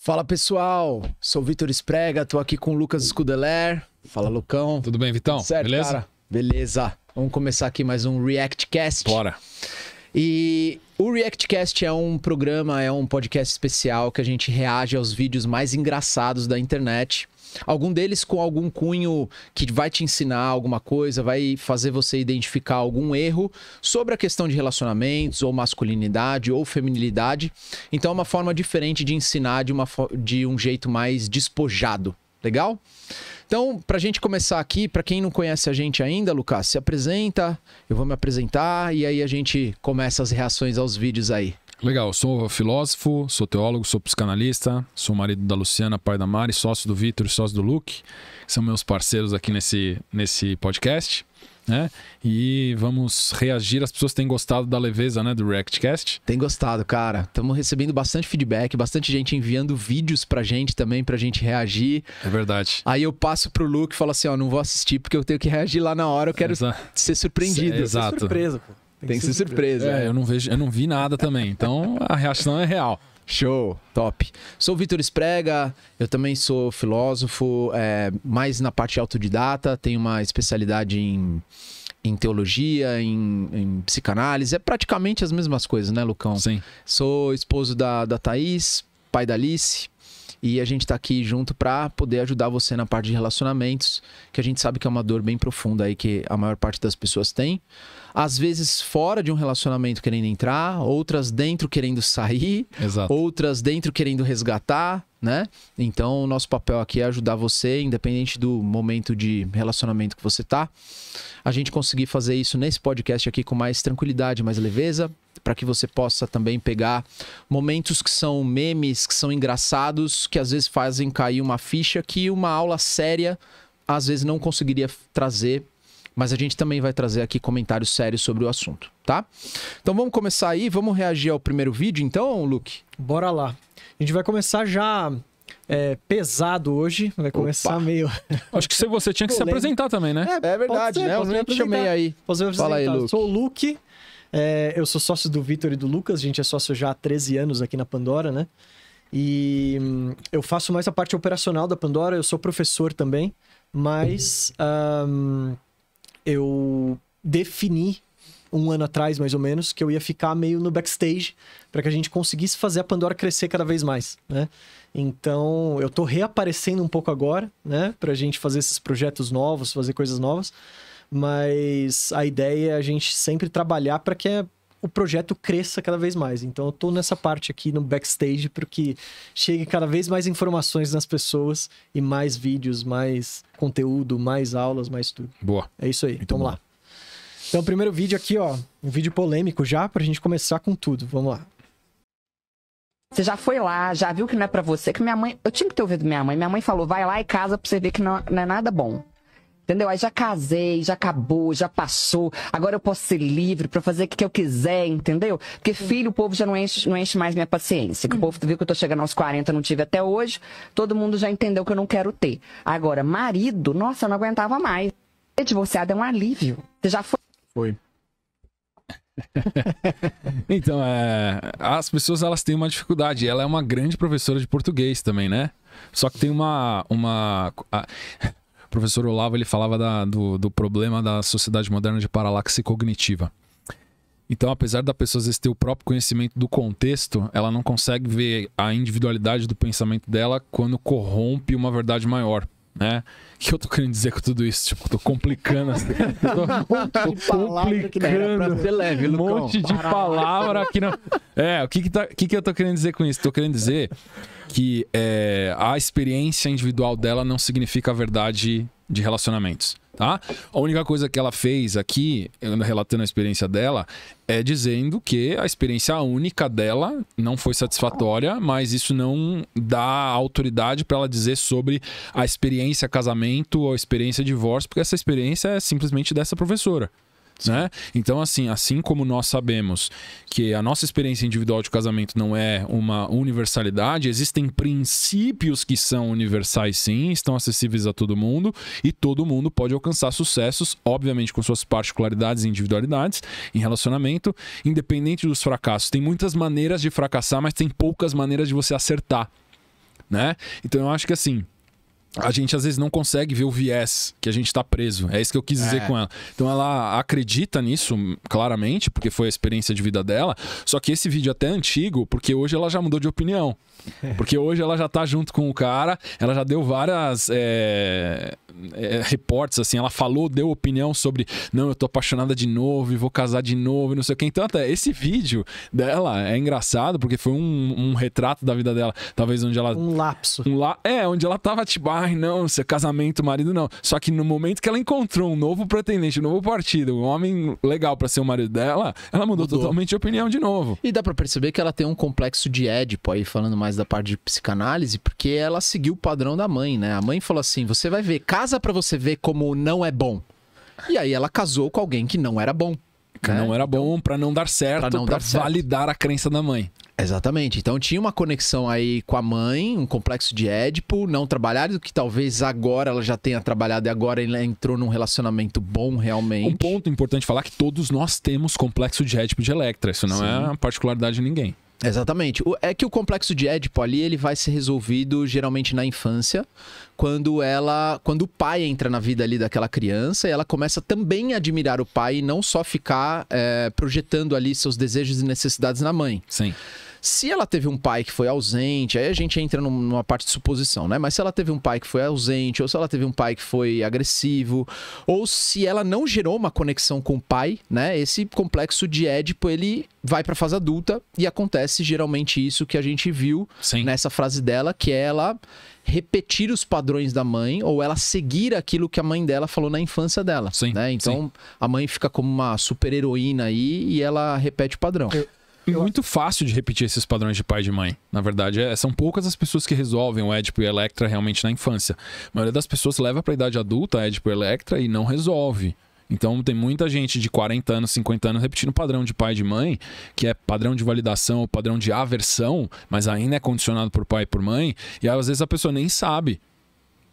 Fala pessoal, sou Vitor Esprega, tô aqui com o Lucas Scudeler. Fala Lucão. Tudo bem, Vitão? Tudo certo, Beleza? Cara? Beleza. Vamos começar aqui mais um ReactCast. Bora. E o ReactCast é um programa, é um podcast especial que a gente reage aos vídeos mais engraçados da internet. Algum deles com algum cunho que vai te ensinar alguma coisa, vai fazer você identificar algum erro sobre a questão de relacionamentos, ou masculinidade, ou feminilidade. Então é uma forma diferente de ensinar de, uma, de um jeito mais despojado. Legal? Então, para a gente começar aqui, para quem não conhece a gente ainda, Lucas, se apresenta, eu vou me apresentar e aí a gente começa as reações aos vídeos aí. Legal, sou filósofo, sou teólogo, sou psicanalista, sou marido da Luciana, pai da Mari, sócio do Vitor, e sócio do Luke, são meus parceiros aqui nesse, nesse podcast, né? E vamos reagir, as pessoas têm gostado da leveza, né, do ReactCast? Tem gostado, cara. Estamos recebendo bastante feedback, bastante gente enviando vídeos pra gente também, pra gente reagir. É verdade. Aí eu passo pro Luke e falo assim, ó, não vou assistir porque eu tenho que reagir lá na hora, eu quero Exa... ser surpreendido. Exato. Ser surpreso, pô. Tem, tem que ser surpresa. surpresa. É. é, eu não vejo, eu não vi nada também. Então a reação é real. Show, top. Sou Vitor Esprega, eu também sou filósofo, é, mais na parte autodidata, tenho uma especialidade em, em teologia, em, em, psicanálise, é praticamente as mesmas coisas, né, Lucão? Sim. Sou esposo da, da Thaís, pai da Alice, e a gente está aqui junto para poder ajudar você na parte de relacionamentos, que a gente sabe que é uma dor bem profunda aí que a maior parte das pessoas tem às vezes fora de um relacionamento querendo entrar, outras dentro querendo sair, Exato. outras dentro querendo resgatar, né? Então, o nosso papel aqui é ajudar você, independente do momento de relacionamento que você tá, a gente conseguir fazer isso nesse podcast aqui com mais tranquilidade, mais leveza, para que você possa também pegar momentos que são memes, que são engraçados, que às vezes fazem cair uma ficha que uma aula séria às vezes não conseguiria trazer mas a gente também vai trazer aqui comentários sérios sobre o assunto, tá? Então vamos começar aí, vamos reagir ao primeiro vídeo então, Luke? Bora lá. A gente vai começar já é, pesado hoje. Vai começar Opa. meio. Acho que você tinha que se apresentar também, né? É, é verdade, ser, né? Eu nem te chamei aí. Fala aí, Luke. Sou o Luke. É, eu sou sócio do Vitor e do Lucas. A gente é sócio já há 13 anos aqui na Pandora, né? E hum, eu faço mais a parte operacional da Pandora. Eu sou professor também. Mas. Hum, eu defini um ano atrás, mais ou menos, que eu ia ficar meio no backstage para que a gente conseguisse fazer a Pandora crescer cada vez mais, né? Então, eu tô reaparecendo um pouco agora, né? Pra gente fazer esses projetos novos, fazer coisas novas. Mas a ideia é a gente sempre trabalhar para que o projeto cresça cada vez mais. Então eu estou nessa parte aqui no backstage para que chegue cada vez mais informações nas pessoas e mais vídeos, mais conteúdo, mais aulas, mais tudo. Boa. É isso aí. então Vamos lá. Então, primeiro vídeo aqui, ó, um vídeo polêmico já para a gente começar com tudo. Vamos lá. Você já foi lá, já viu que não é para você, que minha mãe, eu tinha que ter ouvido minha mãe. Minha mãe falou: "Vai lá e casa para você ver que não, é, não é nada bom". Entendeu? Aí já casei, já acabou, já passou. Agora eu posso ser livre para fazer o que eu quiser, entendeu? Porque filho, o povo já não enche, não enche mais minha paciência. Que o uhum. povo viu que eu tô chegando aos 40, não tive até hoje. Todo mundo já entendeu que eu não quero ter. Agora, marido, nossa, eu não aguentava mais. Ser divorciado é um alívio. Você já foi? Foi. então, é, as pessoas elas têm uma dificuldade. Ela é uma grande professora de português também, né? Só que tem uma. uma a, o professor Olavo ele falava da, do, do problema da sociedade moderna de paralaxe cognitiva. Então, apesar da pessoa às vezes ter o próprio conhecimento do contexto, ela não consegue ver a individualidade do pensamento dela quando corrompe uma verdade maior né? O que eu tô querendo dizer com tudo isso? Tipo, tô complicando. Assim, tô, tô complicando. Que leve, um monte de palavra que não. É, o que que, tá, o que que eu tô querendo dizer com isso? Tô querendo dizer que é, a experiência individual dela não significa a verdade de relacionamentos tá? A única coisa que ela fez aqui, relatando a experiência dela, é dizendo que a experiência única dela não foi satisfatória, mas isso não dá autoridade para ela dizer sobre a experiência casamento ou a experiência divórcio, porque essa experiência é simplesmente dessa professora. Né? Então, assim, assim como nós sabemos que a nossa experiência individual de casamento não é uma universalidade, existem princípios que são universais, sim, estão acessíveis a todo mundo e todo mundo pode alcançar sucessos, obviamente com suas particularidades e individualidades em relacionamento, independente dos fracassos. Tem muitas maneiras de fracassar, mas tem poucas maneiras de você acertar, né? Então, eu acho que assim a gente às vezes não consegue ver o viés que a gente está preso. É isso que eu quis dizer é. com ela. Então ela acredita nisso hum, claramente, porque foi a experiência de vida dela. Só que esse vídeo é até antigo, porque hoje ela já mudou de opinião. Porque hoje ela já tá junto com o cara, ela já deu várias. É é, reportes, assim, ela falou, deu opinião sobre, não, eu tô apaixonada de novo e vou casar de novo e não sei o que. Então, até esse vídeo dela é engraçado porque foi um, um retrato da vida dela, talvez onde ela. Um lapso. Um la... É, onde ela tava tipo, ai, não, seu casamento, marido, não. Só que no momento que ela encontrou um novo pretendente, um novo partido, um homem legal para ser o marido dela, ela mudou, mudou, totalmente de opinião de novo. E dá pra perceber que ela tem um complexo de Édipo aí, falando mais da parte de psicanálise, porque ela seguiu o padrão da mãe, né? A mãe falou assim: você vai ver, casa casa para você ver como não é bom. E aí ela casou com alguém que não era bom. Que né? não era bom então, para não dar certo, para validar certo. a crença da mãe. Exatamente. Então tinha uma conexão aí com a mãe, um complexo de Édipo, não trabalhado, que talvez agora ela já tenha trabalhado e agora ela entrou num relacionamento bom realmente. Um ponto importante falar que todos nós temos complexo de Édipo de Electra. Isso não é Sim. é uma particularidade de ninguém. Exatamente. É que o complexo de Édipo ali ele vai ser resolvido geralmente na infância, quando ela, quando o pai entra na vida ali daquela criança, e ela começa também a admirar o pai e não só ficar é, projetando ali seus desejos e necessidades na mãe. Sim. Se ela teve um pai que foi ausente, aí a gente entra numa parte de suposição, né? Mas se ela teve um pai que foi ausente, ou se ela teve um pai que foi agressivo, ou se ela não gerou uma conexão com o pai, né? Esse complexo de Édipo, ele vai para fase adulta e acontece geralmente isso que a gente viu Sim. nessa frase dela, que é ela repetir os padrões da mãe ou ela seguir aquilo que a mãe dela falou na infância dela. Sim, né? Então sim. a mãe fica como uma super heroína aí e ela repete o padrão. Eu, é muito fácil de repetir esses padrões de pai e de mãe. Na verdade, é, são poucas as pessoas que resolvem o Édipo e Electra realmente na infância. A maioria das pessoas leva para a idade adulta Édipo e Electra e não resolve. Então tem muita gente de 40 anos, 50 anos repetindo o padrão de pai e de mãe, que é padrão de validação, padrão de aversão, mas ainda é condicionado por pai e por mãe, e às vezes a pessoa nem sabe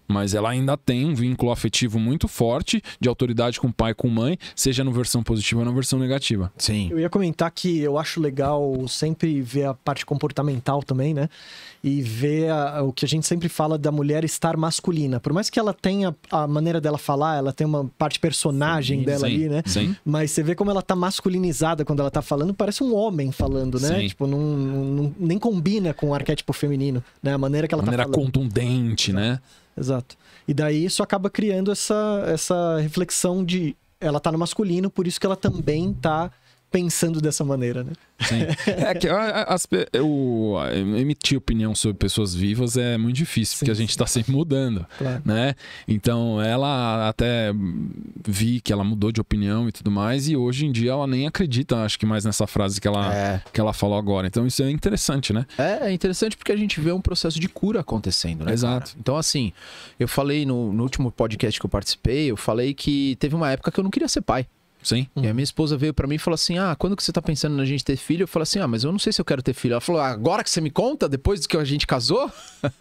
mas ela ainda tem um vínculo afetivo muito forte de autoridade com pai e com mãe, seja na versão positiva ou na versão negativa. Sim. Eu ia comentar que eu acho legal sempre ver a parte comportamental também, né? E ver a, o que a gente sempre fala da mulher estar masculina. Por mais que ela tenha a maneira dela falar, ela tem uma parte personagem sim, dela sim, ali, né? Sim. Mas você vê como ela tá masculinizada quando ela tá falando, parece um homem falando, né? Sim. Tipo, não, não, nem combina com o arquétipo feminino, né? A maneira que ela a maneira tá maneira contundente, né? Exato. E daí isso acaba criando essa, essa reflexão de ela tá no masculino, por isso que ela também tá pensando dessa maneira, né? Sim. é que as, o, emitir opinião sobre pessoas vivas é muito difícil, sim, porque a gente está sempre mudando, claro. né? Então, ela até vi que ela mudou de opinião e tudo mais, e hoje em dia ela nem acredita, acho que mais nessa frase que ela, é. que ela falou agora. Então, isso é interessante, né? É, é interessante porque a gente vê um processo de cura acontecendo, né? Exato. Cara? Então, assim, eu falei no, no último podcast que eu participei, eu falei que teve uma época que eu não queria ser pai. Sim. E a minha esposa veio para mim e falou assim: Ah, quando que você tá pensando na gente ter filho? Eu falei assim: Ah, mas eu não sei se eu quero ter filho. Ela falou: ah, Agora que você me conta, depois que a gente casou?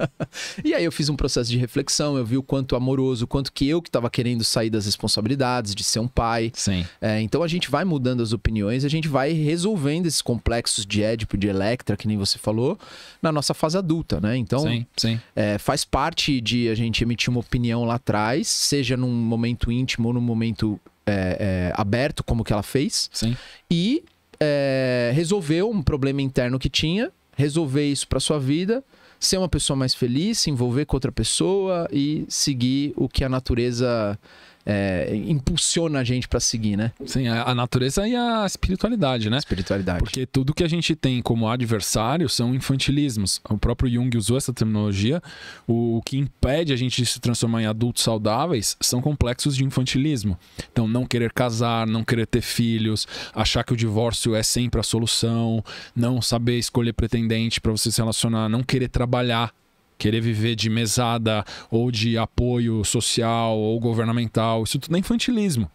e aí eu fiz um processo de reflexão, eu vi o quanto amoroso, o quanto que eu que tava querendo sair das responsabilidades, de ser um pai. Sim. É, então a gente vai mudando as opiniões, a gente vai resolvendo esses complexos de Édipo, de Electra, que nem você falou, na nossa fase adulta, né? Então, sim, sim. É, faz parte de a gente emitir uma opinião lá atrás, seja num momento íntimo ou num momento é, é, aberto, como que ela fez. Sim. E é, resolveu um problema interno que tinha, resolver isso para sua vida, ser uma pessoa mais feliz, se envolver com outra pessoa e seguir o que a natureza é, impulsiona a gente para seguir, né? Sim, a natureza e a espiritualidade, né? Espiritualidade. Porque tudo que a gente tem como adversário são infantilismos. O próprio Jung usou essa terminologia. O, que impede a gente de se transformar em adultos saudáveis são complexos de infantilismo. Então, não querer casar, não querer ter filhos, achar que o divórcio é sempre a solução, não saber escolher pretendente para você se relacionar, não querer trabalhar querer viver de mesada ou de apoio social ou governamental, isso tudo é infantilismo.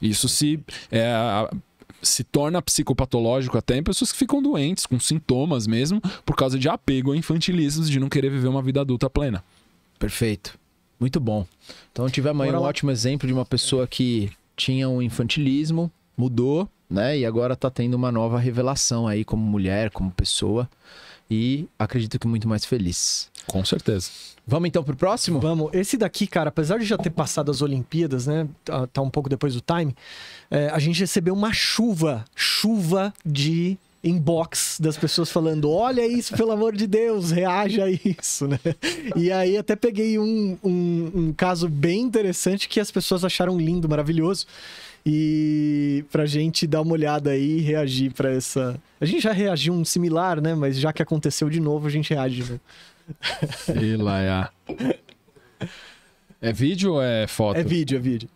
Isso se, é, se torna psicopatológico até em pessoas que ficam doentes, com sintomas mesmo, por causa de apego a infantilismos, de não querer viver uma vida adulta plena. Perfeito. Muito bom. Então tivemos aí um ótimo exemplo de uma pessoa que tinha um infantilismo, mudou, né? E agora tá tendo uma nova revelação aí como mulher, como pessoa. E acredito que muito mais feliz. Com certeza. Vamos então pro próximo? Vamos. Esse daqui, cara, apesar de já ter passado as Olimpíadas, né? Tá, tá um pouco depois do time. É, a gente recebeu uma chuva, chuva de inbox das pessoas falando: olha isso, pelo amor de Deus, reaja a isso, né? E aí até peguei um, um, um, caso bem interessante que as pessoas acharam lindo, maravilhoso. E pra gente dar uma olhada aí e reagir para essa. A gente já reagiu um similar, né? Mas já que aconteceu de novo, a gente reage, né? Sei lá, é. É vídeo ou é foto? É vídeo, é vídeo.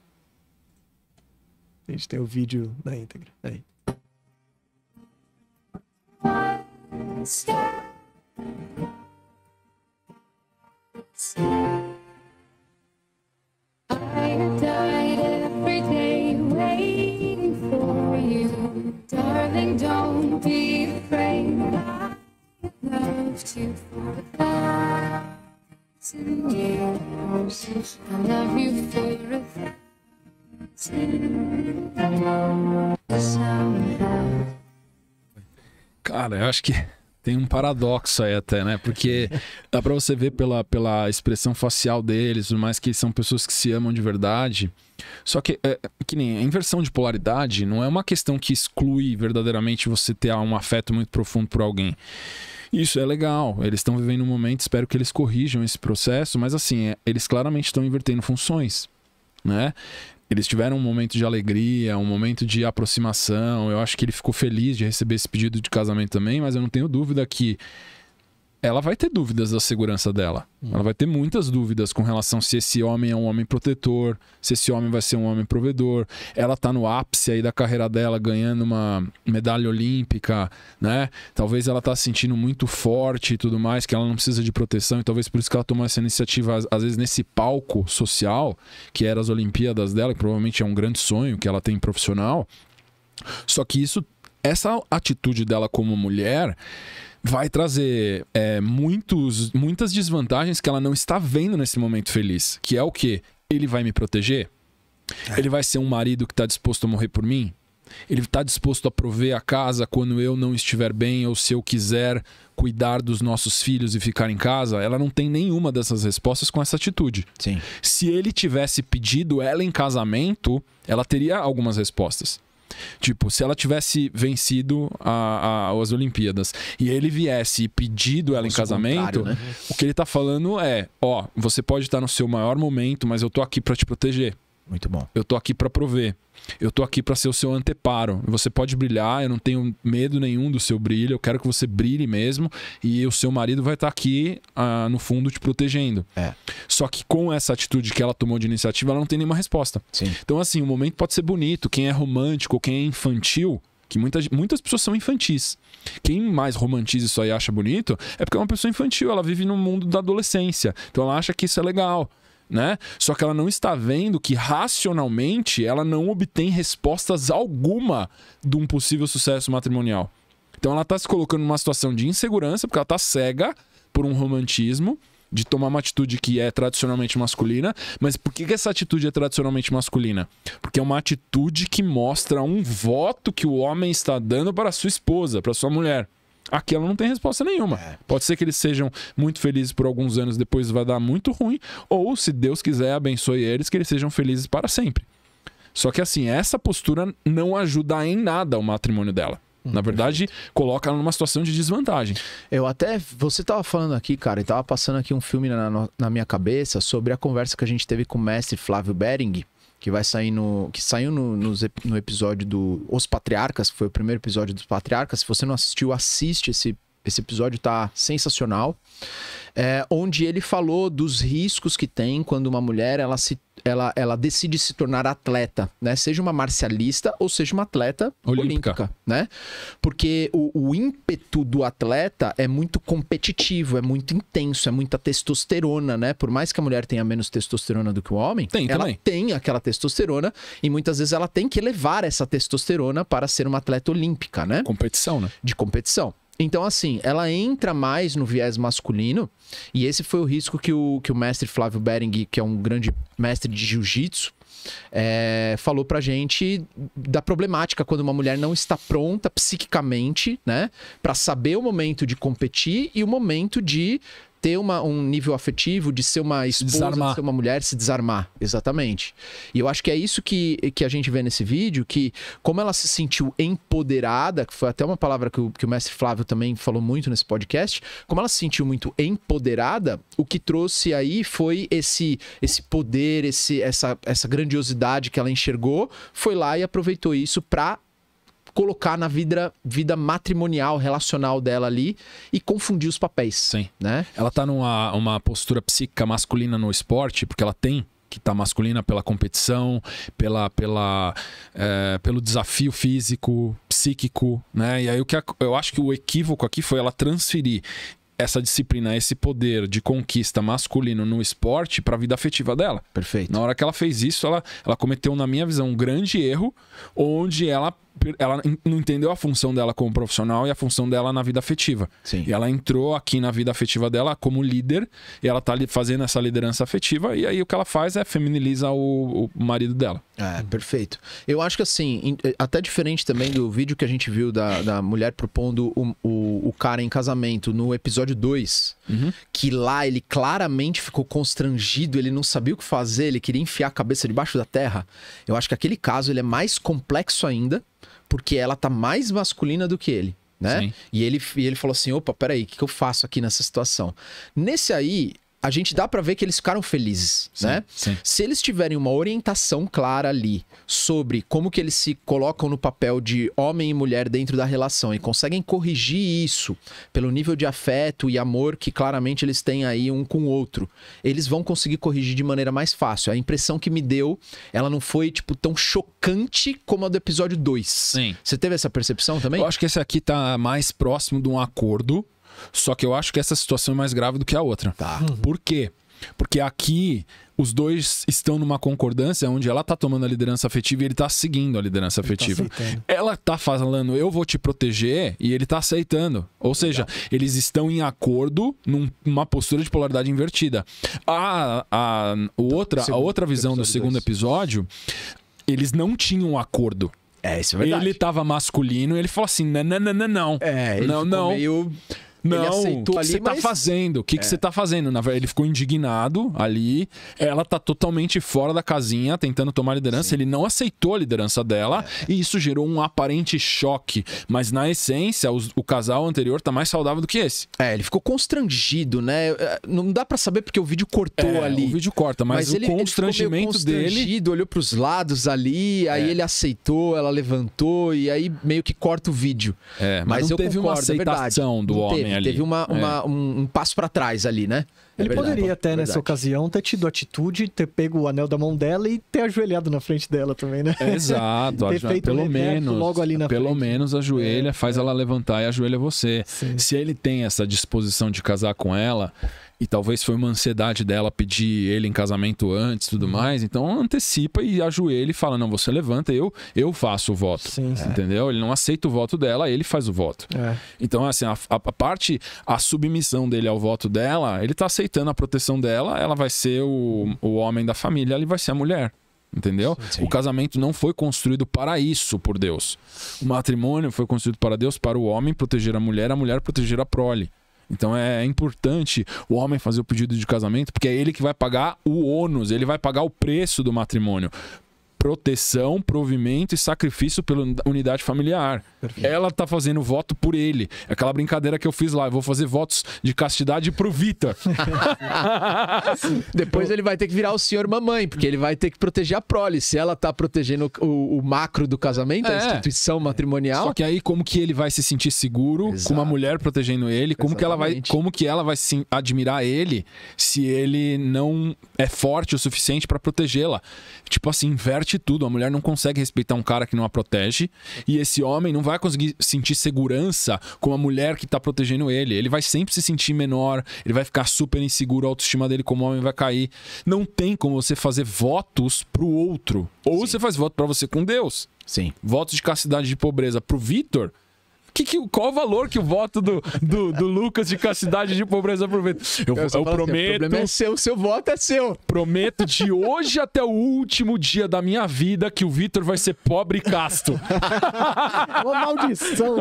A gente tem o vídeo na íntegra. Aí. Darling, don't be afraid thousand years. I love you for a thousand Cara, eu acho que tem um paradoxo aí até, né? Porque dá pra você ver pela, pela expressão facial deles, por mais que são pessoas que se amam de verdade. Só que, é, é, que nem a inversão de polaridade não é uma questão que exclui verdadeiramente você ter um afeto muito profundo por alguém. Isso é legal. Eles estão vivendo um momento, espero que eles corrijam esse processo, mas assim, é, eles claramente estão invertendo funções, né? Eles tiveram um momento de alegria, um momento de aproximação. Eu acho que ele ficou feliz de receber esse pedido de casamento também, mas eu não tenho dúvida que ela vai ter dúvidas da segurança dela. Hum. Ela vai ter muitas dúvidas com relação se esse homem é um homem protetor, se esse homem vai ser um homem provedor. Ela tá no ápice aí da carreira dela, ganhando uma medalha olímpica, né? Talvez ela tá se sentindo muito forte e tudo mais, que ela não precisa de proteção, e talvez por isso que ela tomou essa iniciativa, às vezes, nesse palco social, que era as Olimpíadas dela, que provavelmente é um grande sonho que ela tem profissional. Só que isso, essa atitude dela como mulher vai trazer é, muitos, muitas desvantagens que ela não está vendo nesse momento feliz. Que é o quê? Ele vai me proteger? É. Ele vai ser um marido que está disposto a morrer por mim? Ele está disposto a prover a casa quando eu não estiver bem ou se eu quiser cuidar dos nossos filhos e ficar em casa? Ela não tem nenhuma dessas respostas com essa atitude. Sim. Se ele tivesse pedido ela em casamento, ela teria algumas respostas. Tipo, se ela tivesse vencido a, a, as Olimpíadas e ele viesse pedindo pedido ela Nossa, em casamento, o, né? o que ele tá falando é: ó, você pode estar tá no seu maior momento, mas eu tô aqui para te proteger. Muito bom. Eu tô aqui para prover. Eu tô aqui para ser o seu anteparo. Você pode brilhar, eu não tenho medo nenhum do seu brilho. Eu quero que você brilhe mesmo e o seu marido vai estar tá aqui ah, no fundo te protegendo. É. Só que com essa atitude que ela tomou de iniciativa, ela não tem nenhuma resposta. Sim. Então assim, o momento pode ser bonito, quem é romântico, quem é infantil, que muitas, muitas pessoas são infantis. Quem mais romantiza isso aí e acha bonito é porque é uma pessoa infantil, ela vive no mundo da adolescência. Então ela acha que isso é legal né? Só que ela não está vendo que racionalmente ela não obtém respostas alguma de um possível sucesso matrimonial. Então ela está se colocando numa situação de insegurança, porque ela está cega por um romantismo, de tomar uma atitude que é tradicionalmente masculina. Mas por que, que essa atitude é tradicionalmente masculina? Porque é uma atitude que mostra um voto que o homem está dando para sua esposa, para sua mulher aqui ela não tem resposta nenhuma. É. Pode ser que eles sejam muito felizes por alguns anos, depois vai dar muito ruim, ou se Deus quiser, abençoe eles, que eles sejam felizes para sempre. Só que assim, essa postura não ajuda em nada o matrimônio dela. Hum, na verdade, perfeito. coloca ela numa situação de desvantagem. Eu até. Você estava falando aqui, cara, e estava passando aqui um filme na, na minha cabeça sobre a conversa que a gente teve com o mestre Flávio Bering que vai sair no. que saiu no, no, no, episódio do Os Patriarcas, que foi o primeiro episódio dos Patriarcas. Se você não assistiu, assiste esse esse episódio tá sensacional. É, onde ele falou dos riscos que tem quando uma mulher ela, se, ela, ela decide se tornar atleta, né? Seja uma marcialista ou seja uma atleta olímpica, olímpica né? Porque o, o, ímpeto do atleta é muito competitivo, é muito intenso, é muita testosterona, né? Por mais que a mulher tenha menos testosterona do que o homem, tem, ela também. tem aquela testosterona e muitas vezes ela tem que levar essa testosterona para ser uma atleta olímpica, né? Competição, né? De competição. Então, assim, ela entra mais no viés masculino, e esse foi o risco que o, que o mestre Flávio Bering, que é um grande mestre de jiu-jitsu, é, falou pra gente da problemática quando uma mulher não está pronta psiquicamente, né, para saber o momento de competir e o momento de ter uma, um nível afetivo, de ser uma esposa, de ser uma mulher, se desarmar. Exatamente. E eu acho que é isso que, que a gente vê nesse vídeo, que como ela se sentiu empoderada, que foi até uma palavra que o, que o mestre Flávio também falou muito nesse podcast, como ela se sentiu muito empoderada, o que trouxe aí foi esse, esse poder, esse, essa, essa grandiosidade que ela enxergou, foi lá e aproveitou isso para colocar na vida, vida matrimonial, relacional dela ali e confundir os papéis. Sim. Né? Ela tá numa uma postura psíquica masculina no esporte, porque ela tem que está masculina pela competição, pela, pela, é, pelo desafio físico, psíquico, né? E aí o que a, eu acho que o equívoco aqui foi ela transferir essa disciplina, esse poder de conquista masculino no esporte para a vida afetiva dela. Perfeito. Na hora que ela fez isso, ela, ela cometeu, na minha visão, um grande erro, onde ela ela não entendeu a função dela como profissional e a função dela na vida afetiva. Sim. E ela entrou aqui na vida afetiva dela como líder, e ela tá fazendo essa liderança afetiva, e aí o que ela faz é feminiliza o, o marido dela. É, perfeito. Eu acho que assim, é, até diferente também do vídeo que a gente viu da, da mulher propondo o, o, o cara em casamento no episódio 2, uhum. que lá ele claramente ficou constrangido, ele não sabia o que fazer, ele queria enfiar a cabeça debaixo da terra. Eu acho que aquele caso ele é mais complexo ainda porque ela tá mais masculina do que ele. Né? E ele, e ele falou assim: opa, peraí, o que, que eu faço aqui nessa situação? Nesse aí, a gente dá para ver que eles ficaram felizes, sim, né? Sim. Se eles tiverem uma orientação clara ali sobre como que eles se colocam no papel de homem e mulher dentro da relação e conseguem corrigir isso pelo nível de afeto e amor que claramente eles têm aí um com o outro, eles vão conseguir corrigir de maneira mais fácil. A impressão que me deu, ela não foi tipo tão chocante como a do episódio 2. Sim. Você teve essa percepção também? Eu acho que esse aqui tá mais próximo de um acordo só que eu acho que essa situação é mais grave do que a outra. Tá. Uhum. Por quê? Porque aqui os dois estão numa concordância onde ela tá tomando a liderança afetiva e ele tá seguindo a liderança ele tá afetiva. Tá ela tá falando, eu vou te proteger, e ele tá aceitando. Ou seja, Legal. eles estão em acordo numa postura de polaridade invertida. A, a, tá. outra, a outra visão do segundo dois. episódio, eles não tinham acordo. É, isso é verdade. Ele tava masculino e ele falou assim: não, não, não, não. É, ele não, não. meio não, aceitou o que você tá mas... tá fazendo? O que, é. você tá fazendo? Na verdade, ele ficou indignado ali. Ela tá totalmente fora da casinha, tentando tomar liderança. Sim. Ele não aceitou a liderança dela é. e isso gerou um aparente choque. Mas na essência, o casal anterior tá mais saudável do que esse. É, ele ficou constrangido, né? É, não dá para saber porque o vídeo cortou é, ali. O vídeo corta, mas, mas o ele, constrangimento ele dele. Olhou pros lados ali, aí é. ele aceitou, ela levantou e aí meio que corta o vídeo. É, mas, mas eu teve concordo, uma é aceitação do homem ali. Teve uma, é. uma é. um, um, passo para trás ali, né? É ele verdade, poderia até, verdade. nessa ocasião, ter tido atitude, ter pego o anel da mão dela e ter ajoelhado na frente dela também, né? É, exato, ter feito pelo um menos. Logo ali na pelo frente. menos ajoelha, faz ela levantar e ajoelha você. Sim. Se ele tem essa disposição de casar com ela, e talvez foi uma ansiedade dela pedir ele em casamento antes tudo uhum. mais. Então antecipa e ajoelha e fala: Não, você levanta, eu eu faço o voto. Sim, sim. Entendeu? Ele não aceita o voto dela, ele faz o voto. É. Então, assim, a, a, a, parte, a submissão dele ao voto dela, ele tá aceitando a proteção dela, ela vai ser o, o homem da família, ele vai ser a mulher. Entendeu? Sim, sim. O casamento não foi construído para isso por Deus. O matrimônio foi construído para Deus, para o homem proteger a mulher, a mulher proteger a prole. Então é, é importante o homem fazer o pedido de casamento, porque é ele que vai pagar o ônus, ele vai pagar o preço do matrimônio proteção, provimento e sacrifício pela unidade familiar. Perfeito. Ela tá fazendo voto por ele. É aquela brincadeira que eu fiz lá, eu vou fazer votos de castidade pro Vita. Depois ele vai ter que virar o senhor mamãe, porque ele vai ter que proteger a prole. Se ela tá protegendo o, o macro do casamento, é. a instituição matrimonial. Só que aí como que ele vai se sentir seguro Exato. com uma mulher protegendo ele? Como Exatamente. que ela vai, como que ela vai se admirar ele se ele não é forte o suficiente para protegê-la? Tipo assim, inverte parte tudo. A mulher não consegue respeitar um cara que não a protege. E esse homem não vai conseguir sentir segurança com a mulher que tá protegendo ele. Ele vai sempre se sentir menor, ele vai ficar super inseguro, a autoestima dele como homem vai cair. Não tem como você fazer votos pro outro. Ou Sim. você faz voto para você com Deus. Sim. Votos de castidade de pobreza pro Vitor que, que, qual o valor que o voto do, do, do Lucas de Castidade de Pobreza aproveita? Eu, eu, eu prometo. Assim, o é seu, seu voto é seu. Prometo de hoje até o último dia da minha vida que o Vitor vai ser pobre e casto. Uma maldição.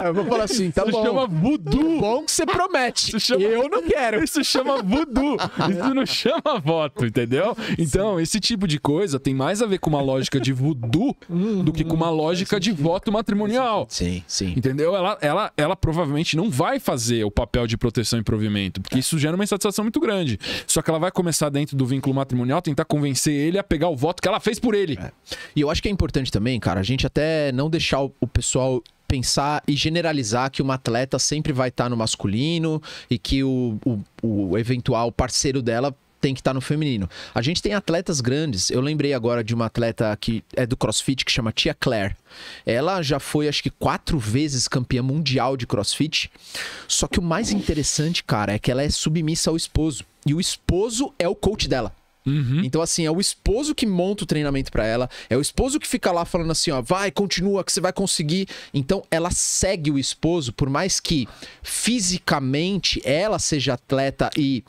É, eu vou falar assim, tá Isso bom. chama voodoo. Bom que você promete. Chama... Eu não quero. Isso chama voodoo. Isso não chama voto, entendeu? Então, Sim. esse tipo de coisa tem mais a ver com uma lógica de voodoo do que com uma lógica de voto matrimonial. Sim, sim. Entendeu? Ela, ela, ela provavelmente não vai fazer o papel de proteção e provimento, porque isso gera uma insatisfação muito grande. Só que ela vai começar dentro do vínculo matrimonial tentar convencer ele a pegar o voto que ela fez por ele. É. E eu acho que é importante também, cara, a gente até não deixar o, pessoal pensar e generalizar que uma atleta sempre vai estar tá no masculino e que o, o, o eventual parceiro dela tem que estar tá no feminino. A gente tem atletas grandes. Eu lembrei agora de uma atleta que é do CrossFit que chama Tia Claire. Ela já foi, acho que, quatro vezes campeã mundial de CrossFit. Só que o mais interessante, cara, é que ela é submissa ao esposo. E o esposo é o coach dela. Uhum. Então, assim, é o esposo que monta o treinamento para ela, é o esposo que fica lá falando assim, ó, vai, continua, que você vai conseguir. Então, ela segue o esposo, por mais que fisicamente ela seja atleta e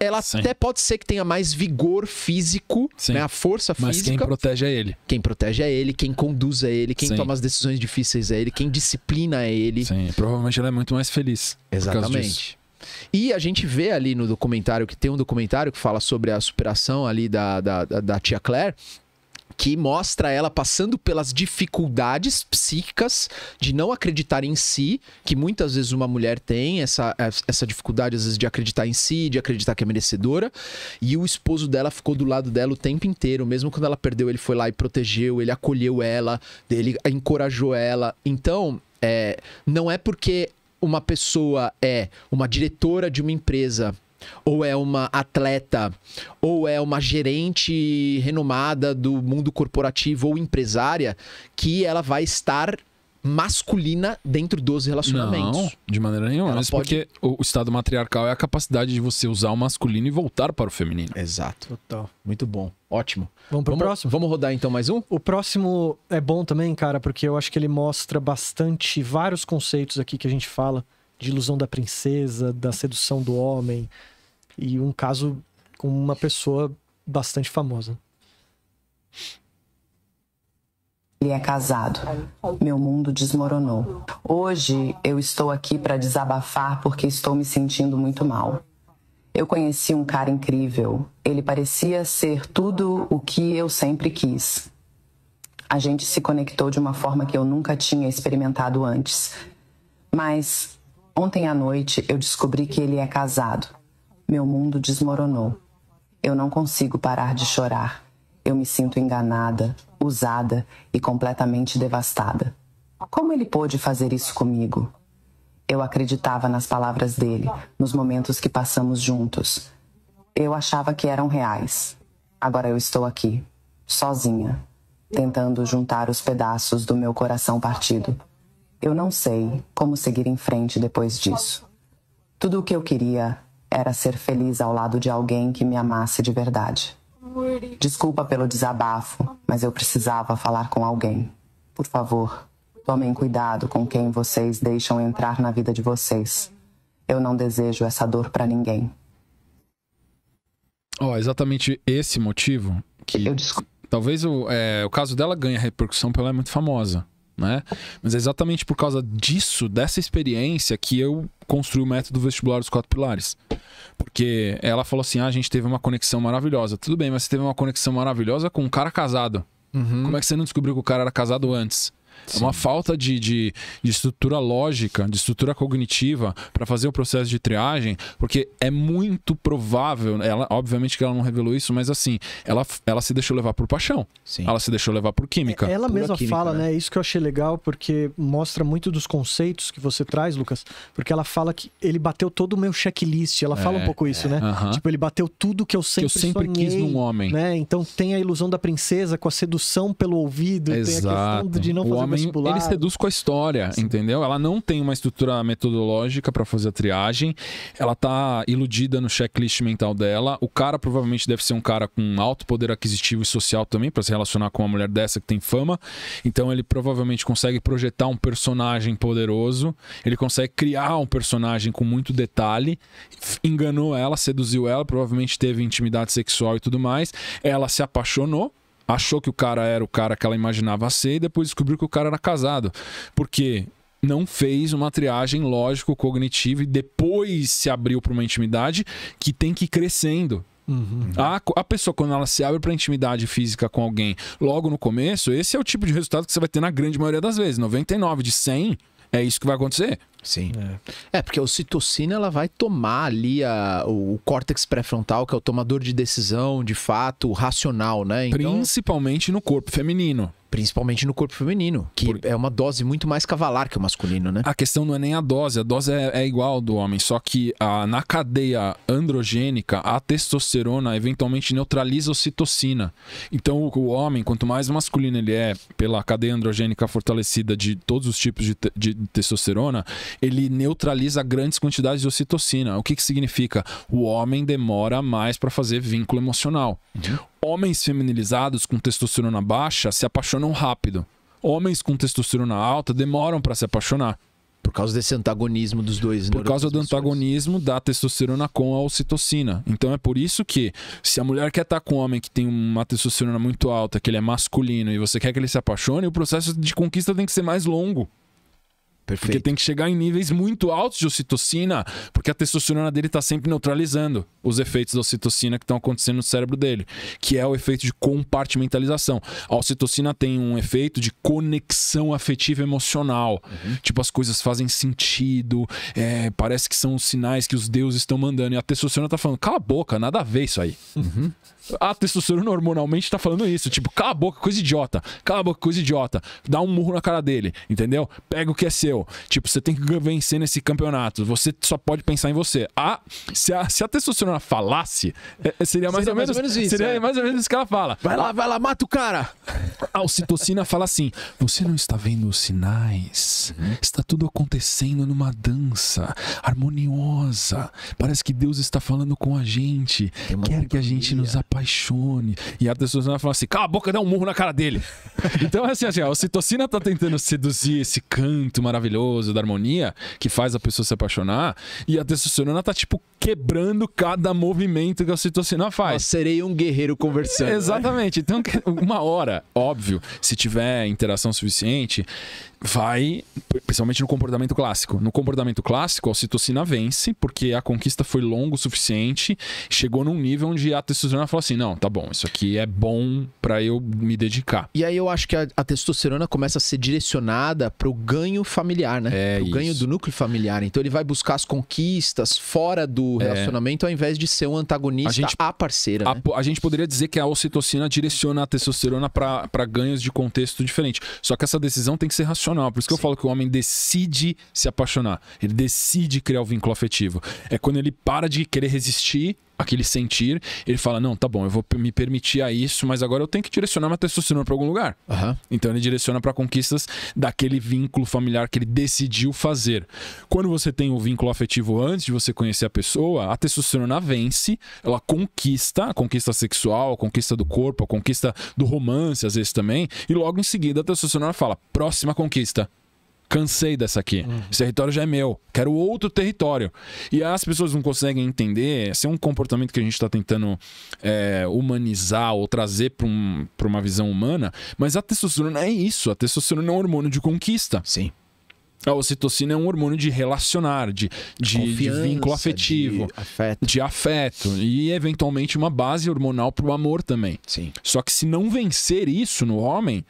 ela Sim. até pode ser que tenha mais vigor físico, Sim. né? A força Mas física. Mas quem protege é ele. Quem protege é ele, quem conduz é ele, quem Sim. toma as decisões difíceis é ele, quem disciplina é ele. Sim, provavelmente ela é muito mais feliz. Exatamente. E a gente vê ali no documentário, que tem um documentário que fala sobre a superação ali da, da, da, da tia Claire, que mostra ela passando pelas dificuldades psíquicas de não acreditar em si, que muitas vezes uma mulher tem essa, essa dificuldade, às vezes, de acreditar em si, de acreditar que é merecedora. E o esposo dela ficou do lado dela o tempo inteiro, mesmo quando ela perdeu, ele foi lá e protegeu, ele acolheu ela, ele encorajou ela. Então, é, não é porque uma pessoa é uma diretora de uma empresa ou é uma atleta, ou é uma gerente renomada do mundo corporativo ou empresária, que ela vai estar masculina dentro dos relacionamentos. Não, de maneira nenhuma. Mas pode... porque o estado matriarcal é a capacidade de você usar o masculino e voltar para o feminino. Exato. Total. Muito bom. Ótimo. Vamos para o próximo? Vamos rodar então mais um? O próximo é bom também, cara, porque eu acho que ele mostra bastante vários conceitos aqui que a gente fala de ilusão da princesa, da sedução do homem, e um caso com uma pessoa bastante famosa. Ele é casado. Meu mundo desmoronou. Hoje eu estou aqui para desabafar porque estou me sentindo muito mal. Eu conheci um cara incrível. Ele parecia ser tudo o que eu sempre quis. A gente se conectou de uma forma que eu nunca tinha experimentado antes. Mas Ontem à noite eu descobri que ele é casado. Meu mundo desmoronou. Eu não consigo parar de chorar. Eu me sinto enganada, usada e completamente devastada. Como ele pôde fazer isso comigo? Eu acreditava nas palavras dele, nos momentos que passamos juntos. Eu achava que eram reais. Agora eu estou aqui, sozinha, tentando juntar os pedaços do meu coração partido. Eu não sei como seguir em frente depois disso. Tudo o que eu queria era ser feliz ao lado de alguém que me amasse de verdade. Desculpa pelo desabafo, mas eu precisava falar com alguém. Por favor, tomem cuidado com quem vocês deixam entrar na vida de vocês. Eu não desejo essa dor para ninguém. Ó, oh, exatamente esse motivo que. Eu desculpa. Talvez o, é, o caso dela ganhe repercussão porque ela é muito famosa né? Mas é exatamente por causa disso, dessa experiência, que eu construí o método vestibular dos quatro pilares. Porque ela falou assim: ah, a gente teve uma conexão maravilhosa. Tudo bem, mas você teve uma conexão maravilhosa com um cara casado. Uhum. Como é que você não descobriu que o cara era casado antes? Sim. É uma falta de, de, de, estrutura lógica, de estrutura cognitiva para fazer o processo de triagem, porque é muito provável, ela, obviamente que ela não revelou isso, mas assim, ela, ela se deixou levar por paixão. Sim. Ela se deixou levar por química. É, ela mesma química, fala, né? né? É isso que eu achei legal, porque mostra muito dos conceitos que você traz, Lucas, porque ela fala que ele bateu todo o meu checklist. Ela é, fala um é, pouco isso, é, né? Uh -huh. Tipo, ele bateu tudo que eu sempre, que eu sempre sonhei, quis num homem. Né? Então tem a ilusão da princesa com a sedução pelo ouvido, Exato. tem a questão de não fazer também ele seduz com a história, Sim. entendeu? Ela não tem uma estrutura metodológica para fazer a triagem, ela tá iludida no checklist mental dela. O cara provavelmente deve ser um cara com alto poder aquisitivo e social também para se relacionar com uma mulher dessa que tem fama. Então ele provavelmente consegue projetar um personagem poderoso, ele consegue criar um personagem com muito detalhe, enganou ela, seduziu ela, provavelmente teve intimidade sexual e tudo mais. Ela se apaixonou achou que o cara era o cara que ela imaginava ser e depois descobriu que o cara era casado. Porque não fez uma triagem lógico-cognitiva e depois se abriu para uma intimidade que tem que ir crescendo. Uhum. A, a pessoa, quando ela se abre para intimidade física com alguém logo no começo, esse é o tipo de resultado que você vai ter na grande maioria das vezes. 99 de 100 é isso que vai acontecer. Sim. É. é, porque a ocitocina ela vai tomar ali a, o, o córtex pré-frontal, que é o tomador de decisão, de fato, racional, né? Então... Principalmente no corpo feminino. Principalmente no corpo feminino, que Por... é uma dose muito mais cavalar que o masculino, né? A questão não é nem a dose, a dose é, é igual do homem, só que a, ah, na cadeia androgênica, a testosterona eventualmente neutraliza a ocitocina. Então o, o, homem, quanto mais masculino ele é, pela cadeia androgênica fortalecida de todos os tipos de, te, de testosterona, ele neutraliza grandes quantidades de ocitocina. O que, que significa? O homem demora mais para fazer vínculo emocional. Uhum homens feminilizados com testosterona baixa se apaixonam rápido. Homens com testosterona alta demoram para se apaixonar. Por causa desse antagonismo dos dois. Né? Por causa do antagonismo da testosterona com a ocitocina. Então é por isso que, se a mulher quer estar com um homem que tem uma testosterona muito alta, que ele é masculino, e você quer que ele se apaixone, o processo de conquista tem que ser mais longo. Perfeito. Porque tem que chegar em níveis muito altos de ocitocina, porque a testosterona dele está sempre neutralizando os efeitos da ocitocina que estão acontecendo no cérebro dele, que é o efeito de compartimentalização. A ocitocina tem um efeito de conexão afetiva emocional. Uhum. Tipo, as coisas fazem sentido, é, parece que são os sinais que os deuses estão mandando. E a testosterona está falando, cala a boca, nada a ver isso aí. Uhum a testosterona hormonalmente tá falando isso. Tipo, cala a boca, coisa idiota. Cala a boca, coisa idiota. Dá um murro na cara dele, entendeu? Pega o que é seu. Tipo, você tem que vencer nesse campeonato. Você só pode pensar em você. A, se, a, se a testosterona falasse, é, é seria mais, seria ou, mais ou, menos, ou, menos, isso. Seria é. mais ou menos isso que ela fala. Vai lá, vai lá, mata o cara. A ocitocina fala assim: você não está vendo os sinais. Uhum. Está tudo acontecendo numa dança harmoniosa. Parece que Deus está falando com a gente. Quer que a gente nos apareça apaixone. E a testosterona fala assim: cala a boca, dá um murro na cara dele. então, assim, assim, a ocitocina tá tentando seduzir esse canto maravilhoso da harmonia que faz a pessoa se apaixonar. E a testosterona tá, tipo, quebrando cada movimento que a ocitocina faz. Eu serei um guerreiro conversando. Né? Exatamente. Né? Então, uma hora, óbvio, se tiver interação suficiente, vai, principalmente no comportamento clássico. No comportamento clássico, a ocitocina vence, porque a conquista foi longa o suficiente, chegou num nível onde a testosterona falou assim: não, tá bom, isso aqui é bom para eu me dedicar. E aí eu acho que a, a testosterona começa a ser direcionada para o ganho familiar, né? É o ganho do núcleo familiar. Então ele vai buscar as conquistas fora do é. relacionamento, é. ao invés de ser um antagonista a, gente, à parceira. A, né? a, gente poderia dizer que a ocitocina direciona a testosterona para ganhos de contexto diferente. Só que essa decisão tem que ser racional apaixonar. Por isso que Sim. eu falo que o homem decide se apaixonar. Ele decide criar o vínculo afetivo. É quando ele para de querer resistir aquele sentir, ele fala: Não, tá bom, eu vou me permitir a isso, mas agora eu tenho que direcionar minha testosterona para algum lugar. Uhum. Então ele direciona para conquistas daquele vínculo familiar que ele decidiu fazer. Quando você tem o um vínculo afetivo antes de você conhecer a pessoa, a testosterona vence, ela conquista, a conquista sexual, a conquista do corpo, a conquista do romance, às vezes também, e logo em seguida a testosterona fala: Próxima conquista. Cansei dessa aqui. Uhum. Esse território já é meu. Quero outro território. E as pessoas não conseguem entender. Esse é um comportamento que a gente está tentando é, humanizar ou trazer para um, uma visão humana. Mas a testosterona é isso. A testosterona é um hormônio de conquista. Sim. A ocitocina é um hormônio de relacionar, de, de, de vínculo afetivo, de afeto. de afeto. e eventualmente uma base hormonal para o amor também. Sim. Só que se não vencer isso no homem,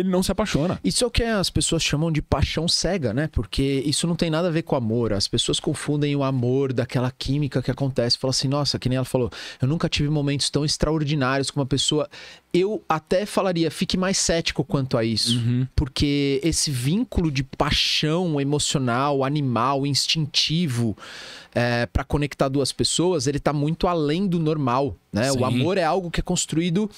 ele não se apaixona. Isso é o que as pessoas chamam de paixão cega, né? Porque isso não tem nada a ver com amor. As pessoas confundem o amor daquela química que acontece. Fala assim, nossa, que nem ela falou, eu nunca tive momentos tão extraordinários com uma pessoa. Eu até falaria, fique mais cético quanto a isso. Uhum. Porque esse vínculo de paixão emocional, animal, instintivo, é, para conectar duas pessoas, ele tá muito além do normal, né? Sim. O amor é algo que é construído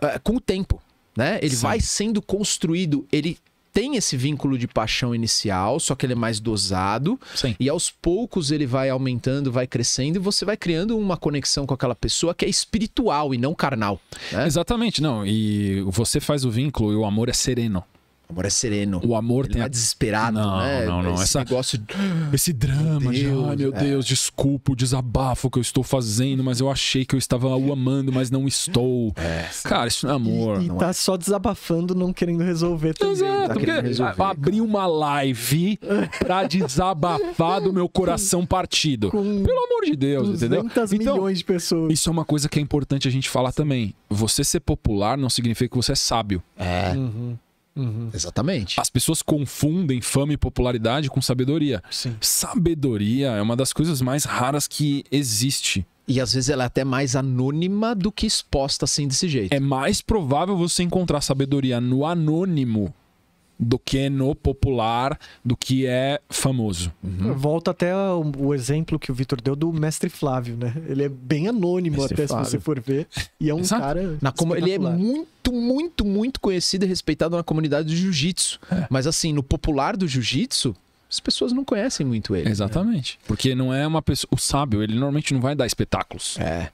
é, com o tempo né? Ele Sim. vai sendo construído, ele tem esse vínculo de paixão inicial, só que ele é mais dosado. Sim. E aos poucos ele vai aumentando, vai crescendo e você vai criando uma conexão com aquela pessoa que é espiritual e não carnal. Né? Exatamente, não. E você faz o vínculo e o amor é sereno amor é sereno. O amor Ele tem. Não é desesperado, não, né? Não, não, Esse negócio. Esse drama meu de. Ai, meu é. Deus, desculpa o desabafo que eu estou fazendo, mas eu achei que eu estava o amando, mas não estou. É. Cara, isso não é amor. E, e tá é. só desabafando, não querendo resolver também. Exato, tá porque resolver, abri uma live pra desabafar do meu coração partido. Com Pelo amor de Deus, entendeu? Então, milhões de pessoas. Isso é uma coisa que é importante a gente falar também. Você ser popular não significa que você é sábio. É. Uhum. Uhum. Exatamente. As pessoas confundem fama e popularidade com sabedoria. Sim. Sabedoria é uma das coisas mais raras que existe. E às vezes ela é até mais anônima do que exposta assim desse jeito. É mais provável você encontrar sabedoria no anônimo do que no popular, do que é famoso. Uhum. Volta até o exemplo que o Vitor deu do mestre Flávio, né? Ele é bem anônimo mestre até Flávio. se você for ver. E é um Exato. cara. Na Ele é muito, muito, muito conhecido e respeitado na comunidade do jiu-jitsu. É. Mas assim, no popular do jiu-jitsu, as pessoas não conhecem muito ele. Né? Exatamente. Né? Porque não é uma pessoa. O sábio, ele normalmente não vai dar espetáculos. É.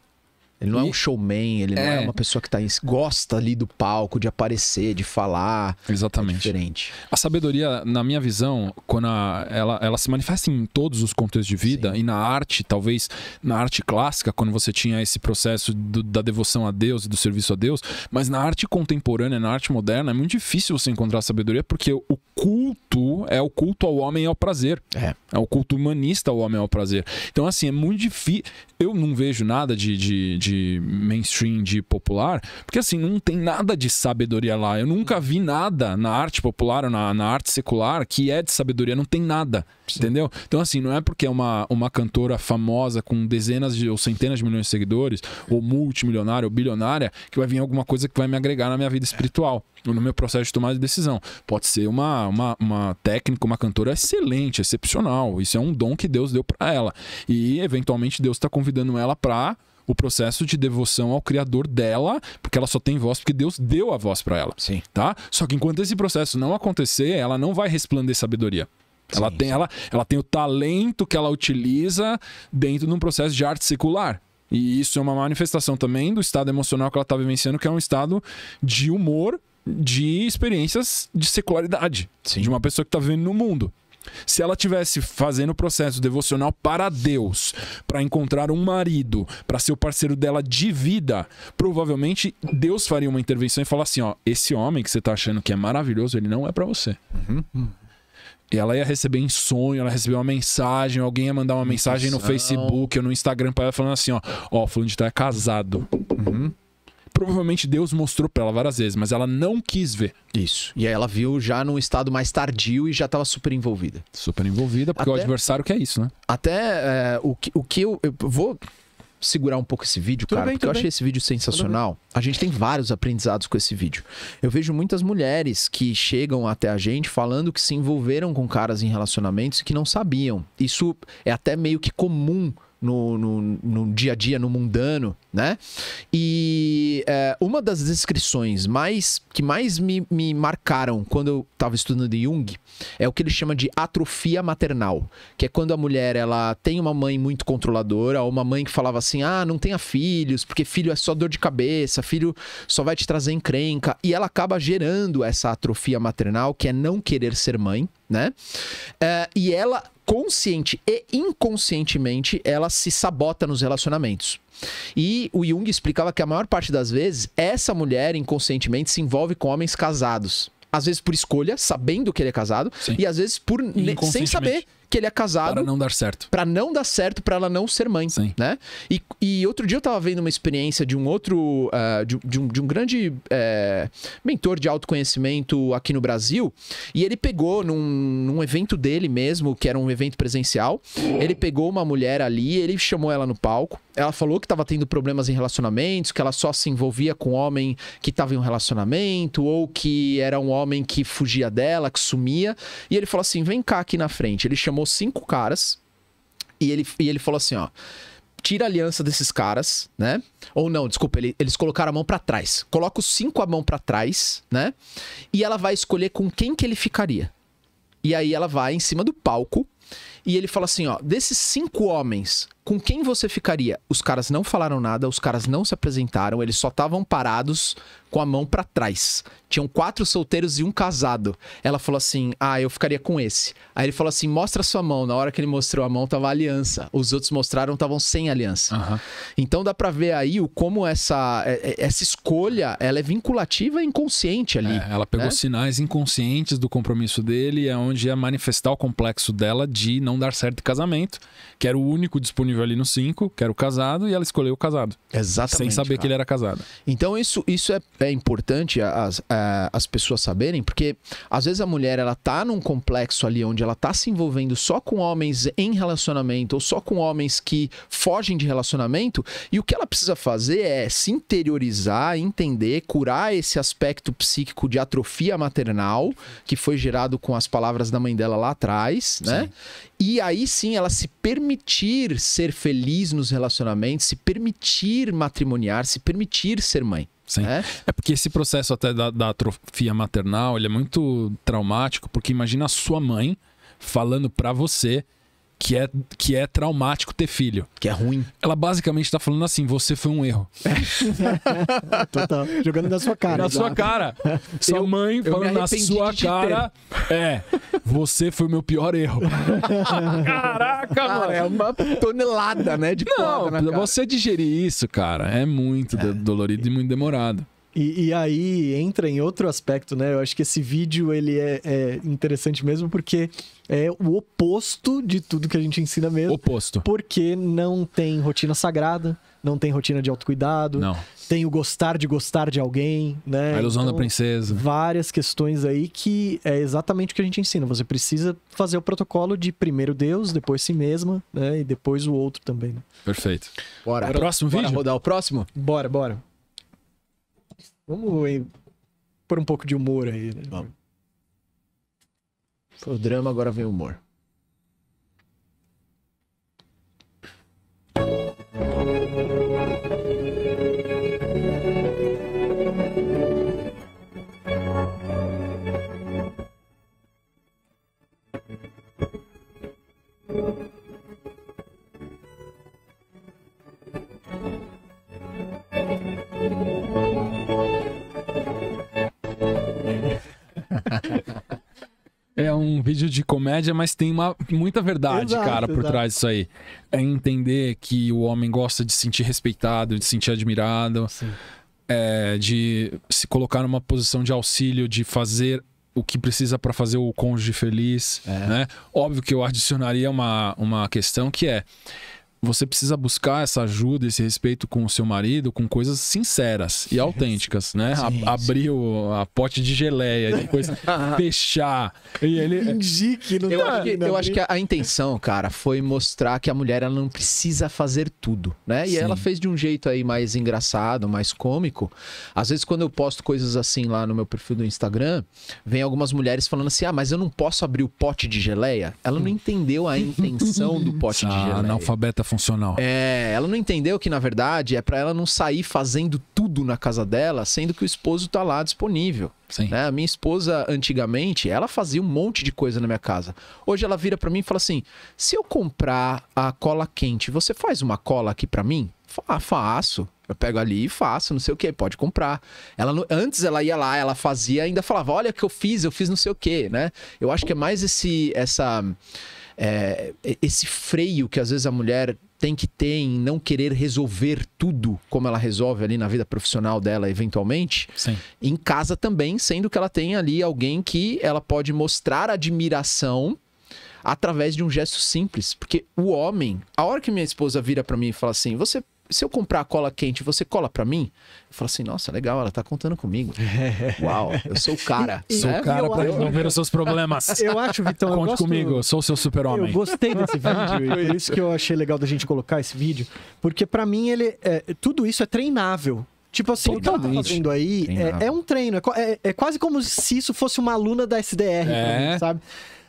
Ele não é e... é um showman, ele é... não é uma pessoa que tá, gosta ali do palco, de aparecer, de falar. Exatamente. É diferente. A sabedoria, na minha visão, quando a, ela, ela se manifesta em todos os contextos de vida Sim. e na arte, talvez na arte clássica, quando você tinha esse processo do, da devoção a Deus e do serviço a Deus, mas na arte contemporânea, na arte moderna, é muito difícil você encontrar sabedoria porque o culto, é o culto ao homem ao prazer. É. é o culto humanista ao homem ao prazer. Então, assim, é muito difícil. Eu não vejo nada de, de, de, mainstream, de popular, porque, assim, não tem nada de sabedoria lá. Eu nunca vi nada na arte popular ou na, na arte secular que é de sabedoria. Não tem nada, Sim. entendeu? Então, assim, não é porque é uma, uma cantora famosa com dezenas de, ou centenas de milhões de seguidores, ou multimilionária ou bilionária, que vai vir alguma coisa que vai me agregar na minha vida espiritual, ou no meu processo de tomada de decisão. Pode ser uma uma, uma técnica, uma cantora excelente, excepcional. Isso é um dom que Deus deu para ela. E, eventualmente, Deus está convidando ela para o processo de devoção ao criador dela, porque ela só tem voz porque Deus deu a voz para ela. Sim. Tá? Só que enquanto esse processo não acontecer, ela não vai resplandecer sabedoria. Ela Sim. tem, ela, ela tem o talento que ela utiliza dentro de um processo de arte secular. E isso é uma manifestação também do estado emocional que ela está vivenciando, que é um estado de humor de experiências de secularidade, Sim. de uma pessoa que está vivendo no mundo. Se ela tivesse fazendo o processo devocional para Deus, para encontrar um marido, para ser o parceiro dela de vida, provavelmente Deus faria uma intervenção e falar assim: ó, esse homem que você tá achando que é maravilhoso, ele não é para você. Uhum. Ela ia receber em sonho, ela recebeu uma mensagem, alguém ia mandar uma mensagem no Facebook ou no Instagram para ela falando assim: ó, ó, fulano de tal é casado. Uhum provavelmente Deus mostrou para ela várias vezes, mas ela não quis ver. Isso. E aí ela viu já num estado mais tardio e já estava super envolvida. Super envolvida, porque até, o adversário quer isso, né? Até é, o, que, o que eu, eu vou segurar um pouco esse vídeo, tudo cara, bem, porque eu bem. achei esse vídeo sensacional. A gente tem vários aprendizados com esse vídeo. Eu vejo muitas mulheres que chegam até a gente falando que se envolveram com caras em relacionamentos que não sabiam. Isso é até meio que comum no, no, no dia a dia, no mundano, né? E é, uma das descrições mais que mais me, me marcaram quando eu estava estudando Jung é o que ele chama de atrofia maternal, que é quando a mulher ela tem uma mãe muito controladora, ou uma mãe que falava assim: ah, não tenha filhos, porque filho é só dor de cabeça, filho só vai te trazer encrenca, e ela acaba gerando essa atrofia maternal, que é não querer ser mãe né? Uh, e ela, consciente e inconscientemente, ela se sabota nos relacionamentos. E o Jung explicava que a maior parte das vezes essa mulher inconscientemente se envolve com homens casados. Às vezes por escolha, sabendo que ele é casado, Sim. e às vezes por sem saber que ele é casado. Para não dar certo. Para não dar certo, para ela não ser mãe. Sim. Né? E, e outro dia eu tava vendo uma experiência de um outro. Uh, de, de, um, de um grande eh, mentor de autoconhecimento aqui no Brasil. E ele pegou num, num evento dele mesmo, que era um evento presencial. Ele pegou uma mulher ali, ele chamou ela no palco. Ela falou que tava tendo problemas em relacionamentos, que ela só se envolvia com um homem que tava em um relacionamento, ou que era um homem que fugia dela, que sumia. E ele falou assim: vem cá aqui na frente. Ele chamou chamou cinco caras e ele, e ele falou assim, ó tira a aliança desses caras, né? Ou não, desculpa, ele, eles colocaram a mão para trás. Coloca os cinco a mão para trás, né? E ela vai escolher com quem que ele ficaria. E aí ela vai em cima do palco e ele fala assim, ó, desses cinco homens, com quem você ficaria? Os caras não falaram nada, os caras não se apresentaram, eles só estavam parados com a mão para trás. Tinham quatro solteiros e um casado. Ela falou assim: "Ah, eu ficaria com esse". Aí ele falou assim: "Mostra sua mão". Na hora que ele mostrou a mão tava a aliança. Os outros mostraram estavam sem aliança. Uhum. Então dá para ver aí o como essa é, é, essa escolha, ela é vinculativa e inconsciente ali. É, ela pegou né? sinais inconscientes do compromisso dele, é onde ia é manifestar o complexo dela de não dar certo de casamento, que era o único disponível disponível ali no 5, que era o casado, e ela escolheu o casado. Exatamente. Sem saber cara. que ele era casado. Então isso, isso é, é importante as, as pessoas saberem, porque às vezes a mulher ela tá num complexo ali onde ela tá se envolvendo só com homens em relacionamento ou só com homens que fogem de relacionamento, e o que ela precisa fazer é se interiorizar, entender, curar esse aspecto psíquico de atrofia maternal que foi gerado com as palavras da mãe dela lá atrás, né? Sim. E aí sim ela se permitir ser feliz nos relacionamentos, se permitir matrimoniar, se permitir ser mãe. Sim. É? é? porque esse processo até da, da, atrofia maternal, ele é muito traumático, porque imagina a sua mãe falando para você que é, que é traumático ter filho. Que é ruim. Ela basicamente tá falando assim: você foi um erro. É. Total. Jogando na sua cara. Na sua cara. Sua eu, mãe falando na sua cara. É, você foi o meu pior erro. Caraca, mano. É uma tonelada, né? De Não, você digerir isso, cara, é muito é. dolorido e muito demorado. E, e, aí entra em outro aspecto, né? Eu acho que esse vídeo ele é, é, interessante mesmo porque é o oposto de tudo que a gente ensina mesmo. Oposto. Porque não tem rotina sagrada, não tem rotina de autocuidado, não. tem o gostar de gostar de alguém, né? A ilusão então, da princesa. Várias questões aí que é exatamente o que a gente ensina. Você precisa fazer o protocolo de primeiro Deus, depois si mesma, né? E depois o outro também. Né? Perfeito. Bora. bora próximo bora vídeo? Bora rodar o próximo? Bora, bora. Vamos pôr um pouco de humor aí, né? Vamos. Foi o drama, agora vem o humor. É um vídeo de comédia, mas tem uma, muita verdade, exato, cara, por exato. trás disso aí. É entender que o homem gosta de se sentir respeitado, de se sentir admirado, é, de se colocar numa posição de auxílio, de fazer o que precisa para fazer o cônjuge feliz. É. Né? Óbvio que eu adicionaria uma, uma questão que é você precisa buscar essa ajuda, esse respeito com o seu marido, com coisas sinceras e autênticas, né? A, abrir o, a pote de geleia, depois ah. fechar. E ele. É não eu, tá, acho que, eu acho que a, a, intenção, cara, foi mostrar que a mulher ela não precisa fazer tudo, né? E Sim. ela fez de um jeito aí mais engraçado, mais cômico. Às vezes, quando eu posto coisas assim lá no meu perfil do Instagram, vem algumas mulheres falando assim: ah, mas eu não posso abrir o pote de geleia. Ela não hum. entendeu a intenção do pote ah, de geleia. Analfabeta funcional. É, ela não entendeu que, na verdade, é para ela não sair fazendo tudo na casa dela, sendo que o esposo tá lá disponível. Sim. Né? A minha esposa, antigamente, ela fazia um monte de coisa na minha casa. Hoje ela vira para mim e fala assim: se eu comprar a cola quente, você faz uma cola aqui para mim? Ah, faço. Eu pego ali e faço, não sei o que, pode comprar. Ela antes ela ia lá, ela fazia, ainda falava, olha o que eu fiz, eu fiz não sei o que, né? Eu acho que é mais esse essa é, esse freio que às vezes a mulher tem que ter em não querer resolver tudo como ela resolve ali na vida profissional dela, eventualmente. Sim. Em casa também, sendo que ela tem ali alguém que ela pode mostrar admiração através de um gesto simples. Porque o homem, a hora que minha esposa vira para mim e fala assim: Você se eu comprar cola quente, você cola para mim? Eu falo assim, nossa, legal, ela tá contando comigo. Uau, eu sou o cara. E, sou o cara pra resolver os seus problemas. Eu acho, Vitão. Conte gosto, comigo, sou o seu super-homem. Eu gostei desse vídeo, por isso que eu achei legal da gente colocar esse vídeo. Porque para mim, ele é, tudo isso é treinável. Tipo assim, o que ela tá fazendo aí é, é, um treino. É, é, é, quase como se isso fosse uma aluna da SDR, mim, é. sabe?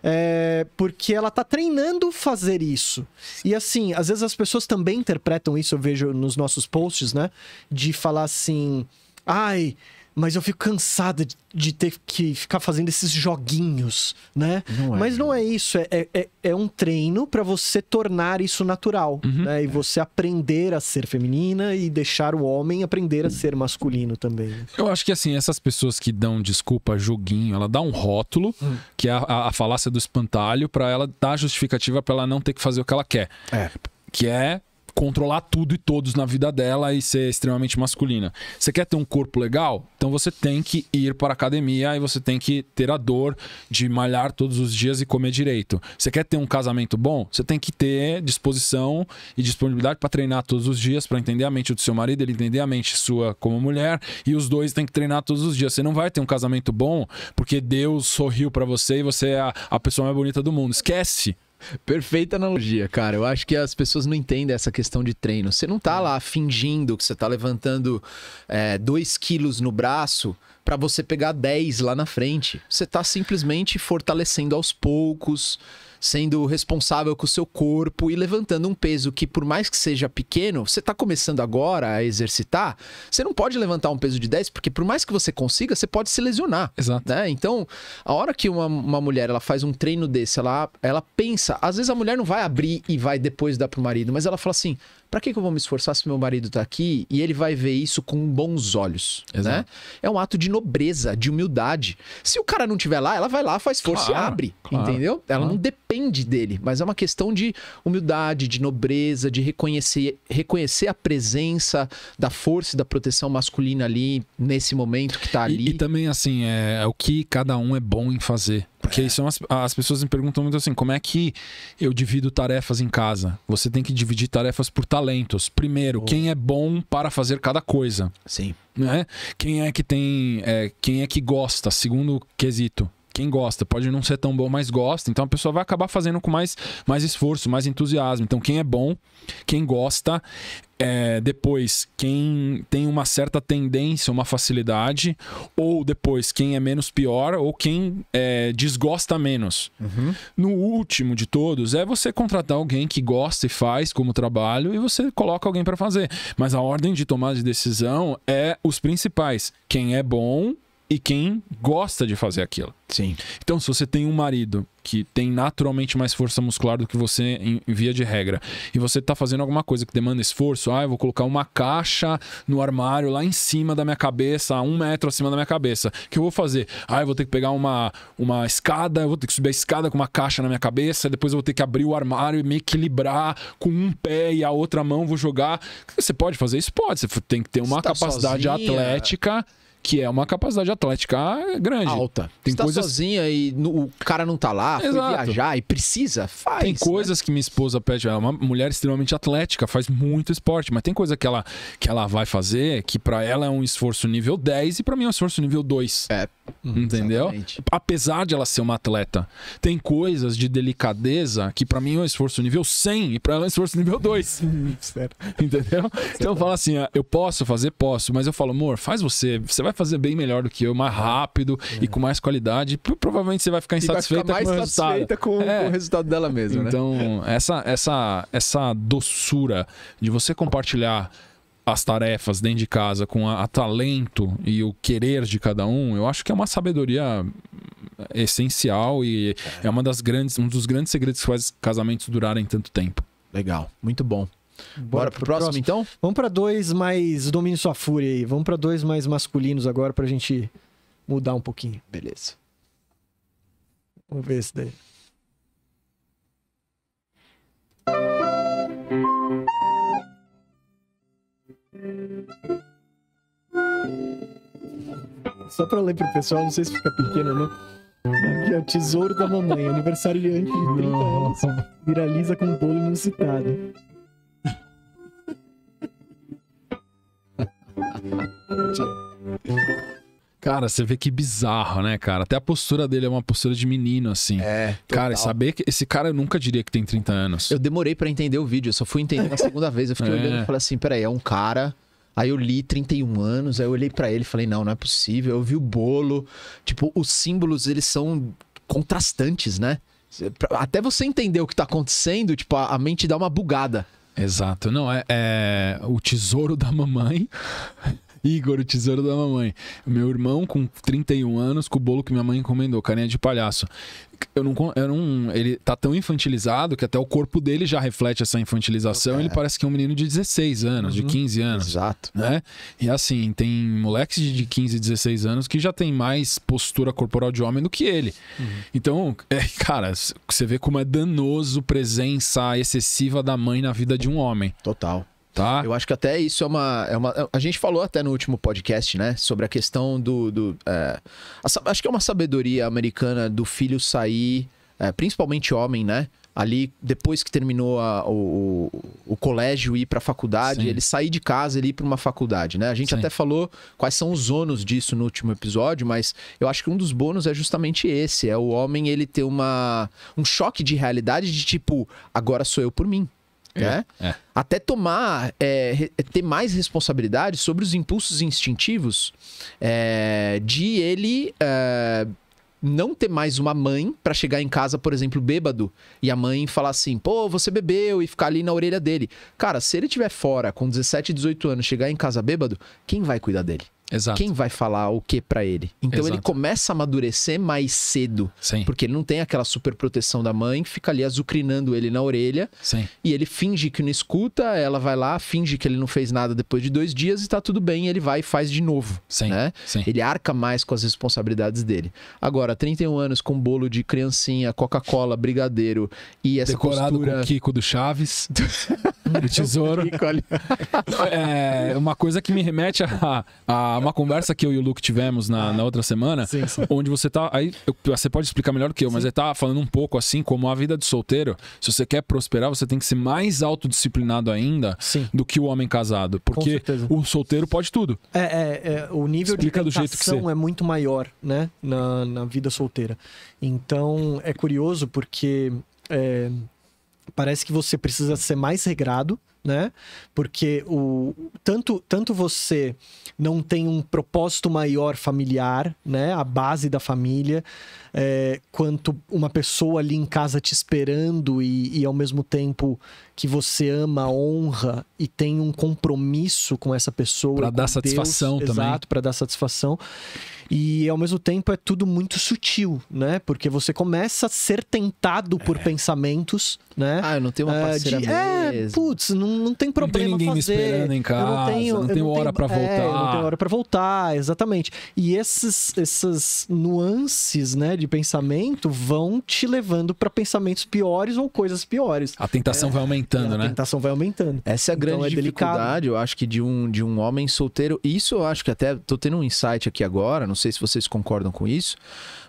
é, porque ela tá treinando fazer isso. E assim, às vezes as pessoas também interpretam isso, eu vejo nos nossos posts, né? De falar assim, ai, mas eu fico cansada de, de, ter que ficar fazendo esses joguinhos, né? Não é, mas não é isso, é, é, é, é um treino para você tornar isso natural, uhum, né? E você aprender a ser feminina e deixar o homem aprender a ser masculino também. Eu acho que assim, essas pessoas que dão desculpa joguinho, ela dá um rótulo, hum. que é a, a, falácia do espantalho, para ela dar justificativa para ela não ter que fazer o que ela quer. É. Que é controlar tudo e todos na vida dela e ser extremamente masculina. Você quer ter um corpo legal? Então você tem que ir para a academia e você tem que ter a dor de malhar todos os dias e comer direito. Você quer ter um casamento bom? Você tem que ter disposição e disponibilidade para treinar todos os dias, para entender a mente do seu marido, ele entender a mente sua como mulher, e os dois têm que treinar todos os dias. Você não vai ter um casamento bom porque Deus sorriu para você e você é a, a pessoa mais bonita do mundo. Esquece. Perfeita analogia, cara. Eu acho que as pessoas não entendem essa questão de treino. Você não tá lá fingindo que você tá levantando 2 é, quilos no braço para você pegar 10 lá na frente. Você tá simplesmente fortalecendo aos poucos sendo responsável com o seu corpo e levantando um peso que, por mais que seja pequeno, você está começando agora a exercitar, você não pode levantar um peso de 10, porque por mais que você consiga, você pode se lesionar. Exato. Né? Então, a hora que uma, uma mulher ela faz um treino desse, ela, ela pensa, às vezes a mulher não vai abrir e vai depois dar pro marido, mas ela fala assim: para que, que eu vou me esforçar se meu marido tá aqui e ele vai ver isso com bons olhos, né? Exato. né? É um ato de nobreza, de humildade. Se o cara não tiver lá, ela vai lá, faz força claro, e abre, claro, entendeu? Ela não depende dele, mas é uma questão de humildade, de nobreza, de reconhecer, reconhecer a presença da força e da proteção masculina ali nesse momento que tá ali. E, e também assim, é, é o que cada um é bom em fazer. Porque é. são é as, as pessoas me perguntam muito assim: como é que eu divido tarefas em casa? Você tem que dividir tarefas por talentos. Primeiro, oh. quem uhum. é bom para fazer cada coisa. Sim. Né? Quem é que tem. É, quem é que gosta? Segundo quesito quem gosta pode não ser tão bom, mas gosta. Então a pessoa vai acabar fazendo com mais, mais esforço, mais entusiasmo. Então quem é bom, quem gosta, é, depois quem tem uma certa tendência, uma facilidade, ou depois quem é menos pior, ou quem é, desgosta menos. Uhum. No último de todos é você contratar alguém que gosta e faz como trabalho e você coloca alguém para fazer. Mas a ordem de tomada de decisão é os principais: quem é bom e quem gosta de fazer aquilo. Sim. Então, se você tem um marido que tem naturalmente mais força muscular do que você em via de regra, e você está fazendo alguma coisa que demanda esforço, ah, eu vou colocar uma caixa no armário lá em cima da minha cabeça, um metro acima da minha cabeça, o que eu vou fazer? Ah, eu vou ter que pegar uma, uma escada, eu vou ter que subir a escada com uma caixa na minha cabeça, depois eu vou ter que abrir o armário e me equilibrar com um pé e a outra mão vou jogar. Você pode fazer isso? Pode. Você tem que ter uma tá capacidade sozinha. atlética que é uma capacidade atlética grande. Alta. Tem Você tá coisas... tá sozinha e no, o cara não tá lá, Exato. foi viajar e precisa, faz. Tem né? coisas né? que minha esposa pede, ela é uma mulher extremamente atlética, faz muito esporte, mas tem coisa que ela, que ela vai fazer que para ela é um esforço nível 10 e para mim é um esforço nível 2. É. Hum, entendeu? Exatamente. Apesar de ela ser uma atleta, tem coisas de delicadeza que para mim é um esforço nível 100 e para ela é um esforço nível 2. Entendeu? Então falo assim, ah, eu posso fazer, posso, mas eu falo, amor, faz você, você vai fazer bem melhor do que eu, mais rápido é. e com mais qualidade. Provavelmente você vai ficar insatisfeita vai ficar mais com o satisfeita com, é. com, o resultado dela mesma. Né? Então, né? essa, essa, essa doçura de você compartilhar as tarefas dentro de casa com a, a talento e o querer de cada um, eu acho que é uma sabedoria essencial e é uma das grandes, um dos grandes segredos que faz casamentos durarem tanto tempo. Legal, muito bom. Bora, Bora pro, pro próximo, próximo, então? Vamos para dois mais domínio sua fúria aí. Vamos para dois mais masculinos agora pra gente mudar um pouquinho. Beleza. Vamos ver esse daí. Só pra ler pro pessoal, não sei se fica pequeno, não. Né? Aqui é o tesouro da mamãe, aniversário de 30 anos. Viraliza com um bolo inusitado. Cara, você vê que bizarro, né, cara? Até a postura dele é uma postura de menino, assim. É. Cara, total. e saber que esse cara eu nunca diria que tem 30 anos. Eu demorei para entender o vídeo, eu só fui entender na segunda vez. Eu fiquei é. olhando e falei assim: peraí, é um cara. Aí eu li 31 anos, aí eu olhei para ele e falei: não, não é possível. Eu vi o bolo. Tipo, os símbolos, eles são contrastantes, né? Até você entender o que tá acontecendo, tipo, a mente dá uma bugada. Exato. Não, é, é o tesouro da mamãe Igor, o tesouro da mamãe. Meu irmão com 31 anos, com o bolo que minha mãe encomendou, carinha de palhaço. Eu não, eu não, ele tá tão infantilizado que até o corpo dele já reflete essa infantilização. É. Ele parece que é um menino de 16 anos, uhum. de 15 anos. Exato. Né? E assim, tem moleques de 15, 16 anos que já tem mais postura corporal de homem do que ele. Uhum. Então, é, cara, você vê como é danoso presença excessiva da mãe na vida de um homem. Total. Tá. Eu acho que até isso é uma, é uma. É, a gente falou até no último podcast, né? Sobre a questão do. do é, a, acho que é uma sabedoria americana do filho sair, é, principalmente homem, né? Ali, depois que terminou a, o, o, colégio e ir para a faculdade, Sim. ele sair de casa e ir para uma faculdade, né? A gente Sim. até falou quais são os ônus disso no último episódio, mas eu acho que um dos bônus é justamente esse: é o homem ele ter uma, um choque de realidade de tipo, agora sou eu por mim né? É. Até tomar, é, ter mais responsabilidade sobre os impulsos instintivos é, de ele é, não ter mais uma mãe para chegar em casa, por exemplo, bêbado, e a mãe falar assim, pô, você bebeu, e ficar ali na orelha dele. Cara, se ele tiver fora com 17, 18 anos, chegar em casa bêbado, quem vai cuidar dele? Exato. Quem vai falar o que para ele? Então Exato. ele começa a amadurecer mais cedo, Sim. porque ele não tem aquela super proteção da mãe que fica ali azucrinando ele na orelha. Sim. E ele finge que não escuta, ela vai lá, finge que ele não fez nada depois de dois dias e tá tudo bem, ele vai e faz de novo. Sim. Né? Ele arca mais com as responsabilidades dele. Agora, 31 anos com bolo de criancinha, Coca-Cola, brigadeiro e essa Decorado postura... com o Kiko do Chaves, do tesouro. é uma coisa que me remete a, a uma conversa que eu e o Luke tivemos na, ah, na outra semana, sim, sim. onde você tá. Aí eu, você pode explicar melhor que eu, sim. mas ele tá falando um pouco assim, como a vida de solteiro, se você quer prosperar, você tem que ser mais autodisciplinado ainda do que o homem casado. Porque o solteiro pode tudo. É, é, é o nível Explica de tentação você... é muito maior, né? Na, na vida solteira. Então, é curioso porque. É, parece que você precisa ser mais regrado né? Porque o tanto tanto você não tem um propósito maior familiar, né? A base da família, é, quanto uma pessoa ali em casa te esperando e, e ao mesmo tempo que você ama, honra e tem um compromisso com essa pessoa para dar Deus, satisfação exato, também, exato, para dar satisfação. E ao mesmo tempo é tudo muito sutil, né? Porque você começa a ser tentado por é. pensamentos, né? Ah, eu não tenho uma ah, parceira é, de, é putz, não, não tem problema não tem ninguém fazer. Me esperando em casa, é, eu não tenho, não tenho hora para voltar. É, não tenho hora para voltar, exatamente. E esses, essas nuances, né, de pensamento vão te levando para pensamentos piores ou coisas piores. A tentação é, vai aumentando, a né? A tentação vai aumentando. Essa é a então, grande então, dificuldade, delicado. eu acho que de um de um homem solteiro. Isso eu acho que até tô tendo um insight aqui agora, não sei se vocês concordam com isso,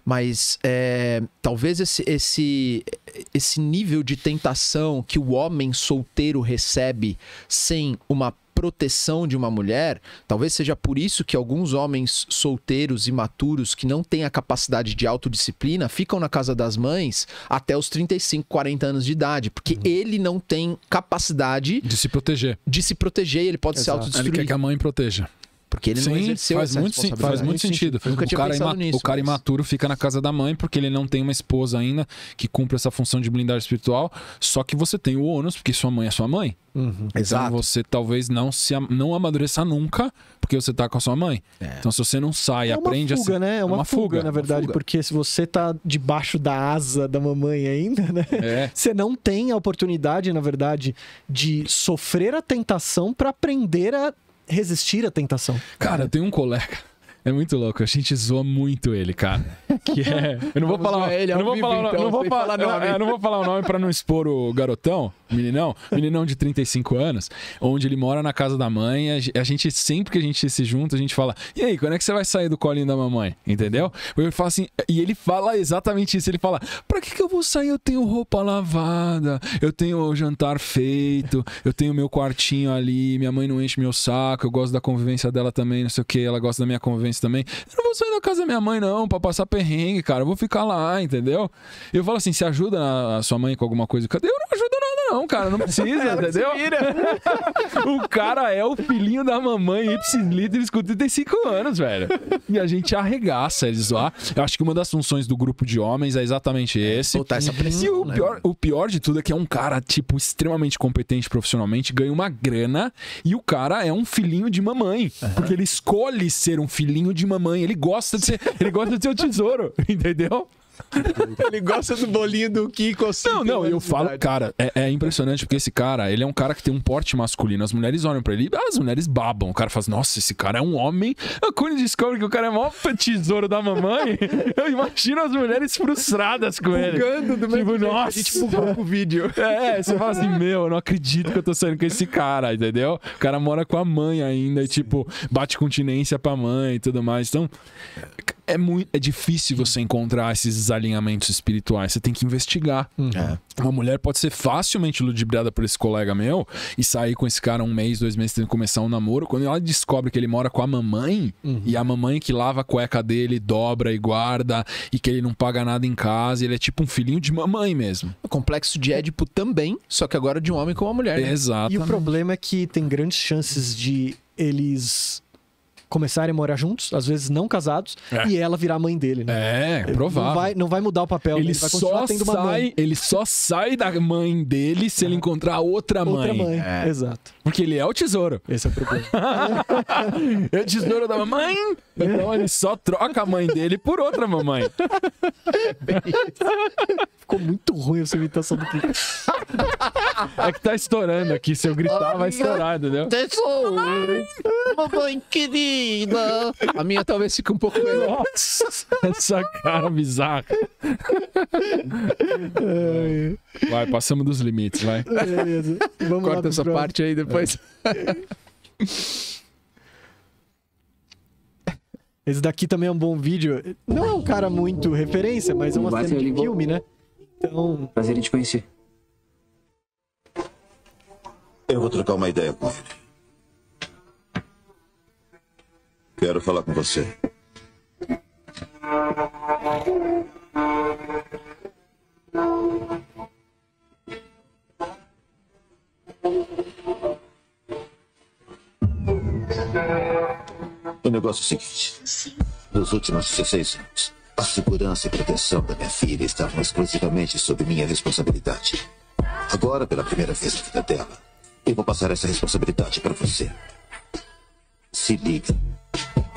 mas é, talvez esse, esse, esse nível de tentação que o homem solteiro recebe sem uma proteção de uma mulher, talvez seja por isso que alguns homens solteiros imaturos que não têm a capacidade de autodisciplina ficam na casa das mães até os 35, 40 anos de idade, porque uhum. ele não tem capacidade de se proteger. De se proteger, ele pode Exato. ser autodestruído. Ele quer que a mãe proteja. Porque ele Sim, não exerceu faz essa muito responsabilidade. Faz muito sentido. Nunca o, cara ima... nisso, o cara imaturo fica na casa da mãe porque ele não tem uma esposa ainda que cumpre essa função de blindar espiritual. Só que você tem o ônus, porque sua mãe é sua mãe. Uhum. Então Exato. Então você talvez não se am... não amadureça nunca porque você tá com a sua mãe. É. Então se você não sai, é aprende fuga, a ser... né? É, é uma, uma fuga, fuga, na verdade, fuga. porque se você tá debaixo da asa da mamãe ainda, né? É. Você não tem a oportunidade, na verdade, de sofrer a tentação para aprender a resistir à tentação. Cara, tem um colega é muito louco. A gente zoa muito ele, cara. Que é. Eu não vou falar. Ele eu não vou falar, então, é, eu, não vou falar o nome para não expor o garotão, meninão, meninão de 35 anos, onde ele mora na casa da mãe. A gente sempre que a gente se junta, a gente fala: "E aí, quando é que você vai sair do colinho da mamãe?" Entendeu? Eu falo assim, e ele fala exatamente isso. Ele fala: "Para que que eu vou sair? Eu tenho roupa lavada, eu tenho o jantar feito, eu tenho meu quartinho ali, minha mãe não enche meu saco, eu gosto da convivência dela também, não sei o que, ela gosta da minha convivência jovens também. Eu não vou sair da casa da minha mãe, não, pra passar perrengue, cara. Eu vou ficar lá, entendeu? Eu falo assim: você ajuda a sua mãe com alguma coisa? Cadê? Eu não ajudo não não, cara, não precisa, entendeu? o cara é o filhinho da mamãe, ipsis líderes com 35 anos, velho. E a gente arregaça eles lá. Eu acho que uma das funções do grupo de homens é exatamente é, esse. Botar essa pressão, e o né? pior, o pior de tudo é que é um cara, tipo, extremamente competente profissionalmente, ganha uma grana e o cara é um filhinho de mamãe. Uhum. Porque ele escolhe ser um filhinho de mamãe. Ele gosta de ser, ele gosta de ser o tesouro, entendeu? ele gosta do bolinho do Kiko assim. Não, não, eu falo, cara, é, é, impressionante porque esse cara, ele é um cara que tem um porte masculino. As mulheres olham pra ele, ah, as mulheres babam. O cara faz, nossa, esse cara é um homem. Quando descobre que o cara é o maior tesouro da mamãe, eu imagino as mulheres frustradas com ele. Bugando do tipo, jeito, nossa. A gente bugou vídeo. É, é, você fala assim, meu, eu não acredito que eu tô saindo com esse cara, entendeu? O cara mora com a mãe ainda e, tipo, bate continência pra mãe e tudo mais. Então, é muito é difícil você encontrar esses alinhamentos espirituais. Você tem que investigar. Uhum. É. Uma mulher pode ser facilmente ludibriada por esse colega meu e sair com esse cara um mês, dois meses, tendo que começar um namoro. Quando ela descobre que ele mora com a mamãe uhum. e a mamãe que lava a cueca dele, dobra e guarda e que ele não paga nada em casa, ele é tipo um filhinho de mamãe mesmo. O complexo de Édipo também, só que agora de um homem com uma mulher. Né? Exato. E o problema é que tem grandes chances de eles começarem a morar juntos, às vezes não casados, é. e ela virar mãe dele, né? É, provável. Não vai, não vai mudar o papel, ele, dele, vai só sai, Ele só sai da mãe dele se ele é. encontrar outra mãe. Outra mãe, é. exato. Porque ele é o tesouro. Esse é o problema. é o tesouro da mamãe. Então ele só troca a mãe dele por outra mamãe. Ficou muito ruim essa imitação do Kiko. É que tá estourando aqui. Se eu gritar, vai estourar, entendeu? Tesouro! Mamãe querida! A minha talvez fique um pouco melhor. Essa cara bizarra. Vai, passamos dos limites, vai. Beleza. Vamos Corta lá essa parte aí depois. É. Esse daqui também é um bom vídeo. Não é um cara muito referência, mas é uma Bate cena de filme, né? Então. Prazer em te conhecer. Eu vou trocar uma ideia com ele. Quero falar com você. O negócio é o seguinte. Sim. Nos últimos 16 anos, a segurança e proteção da minha filha estavam exclusivamente sob minha responsabilidade. Agora, pela primeira vez na vida dela, eu vou passar essa responsabilidade para você. Se liga.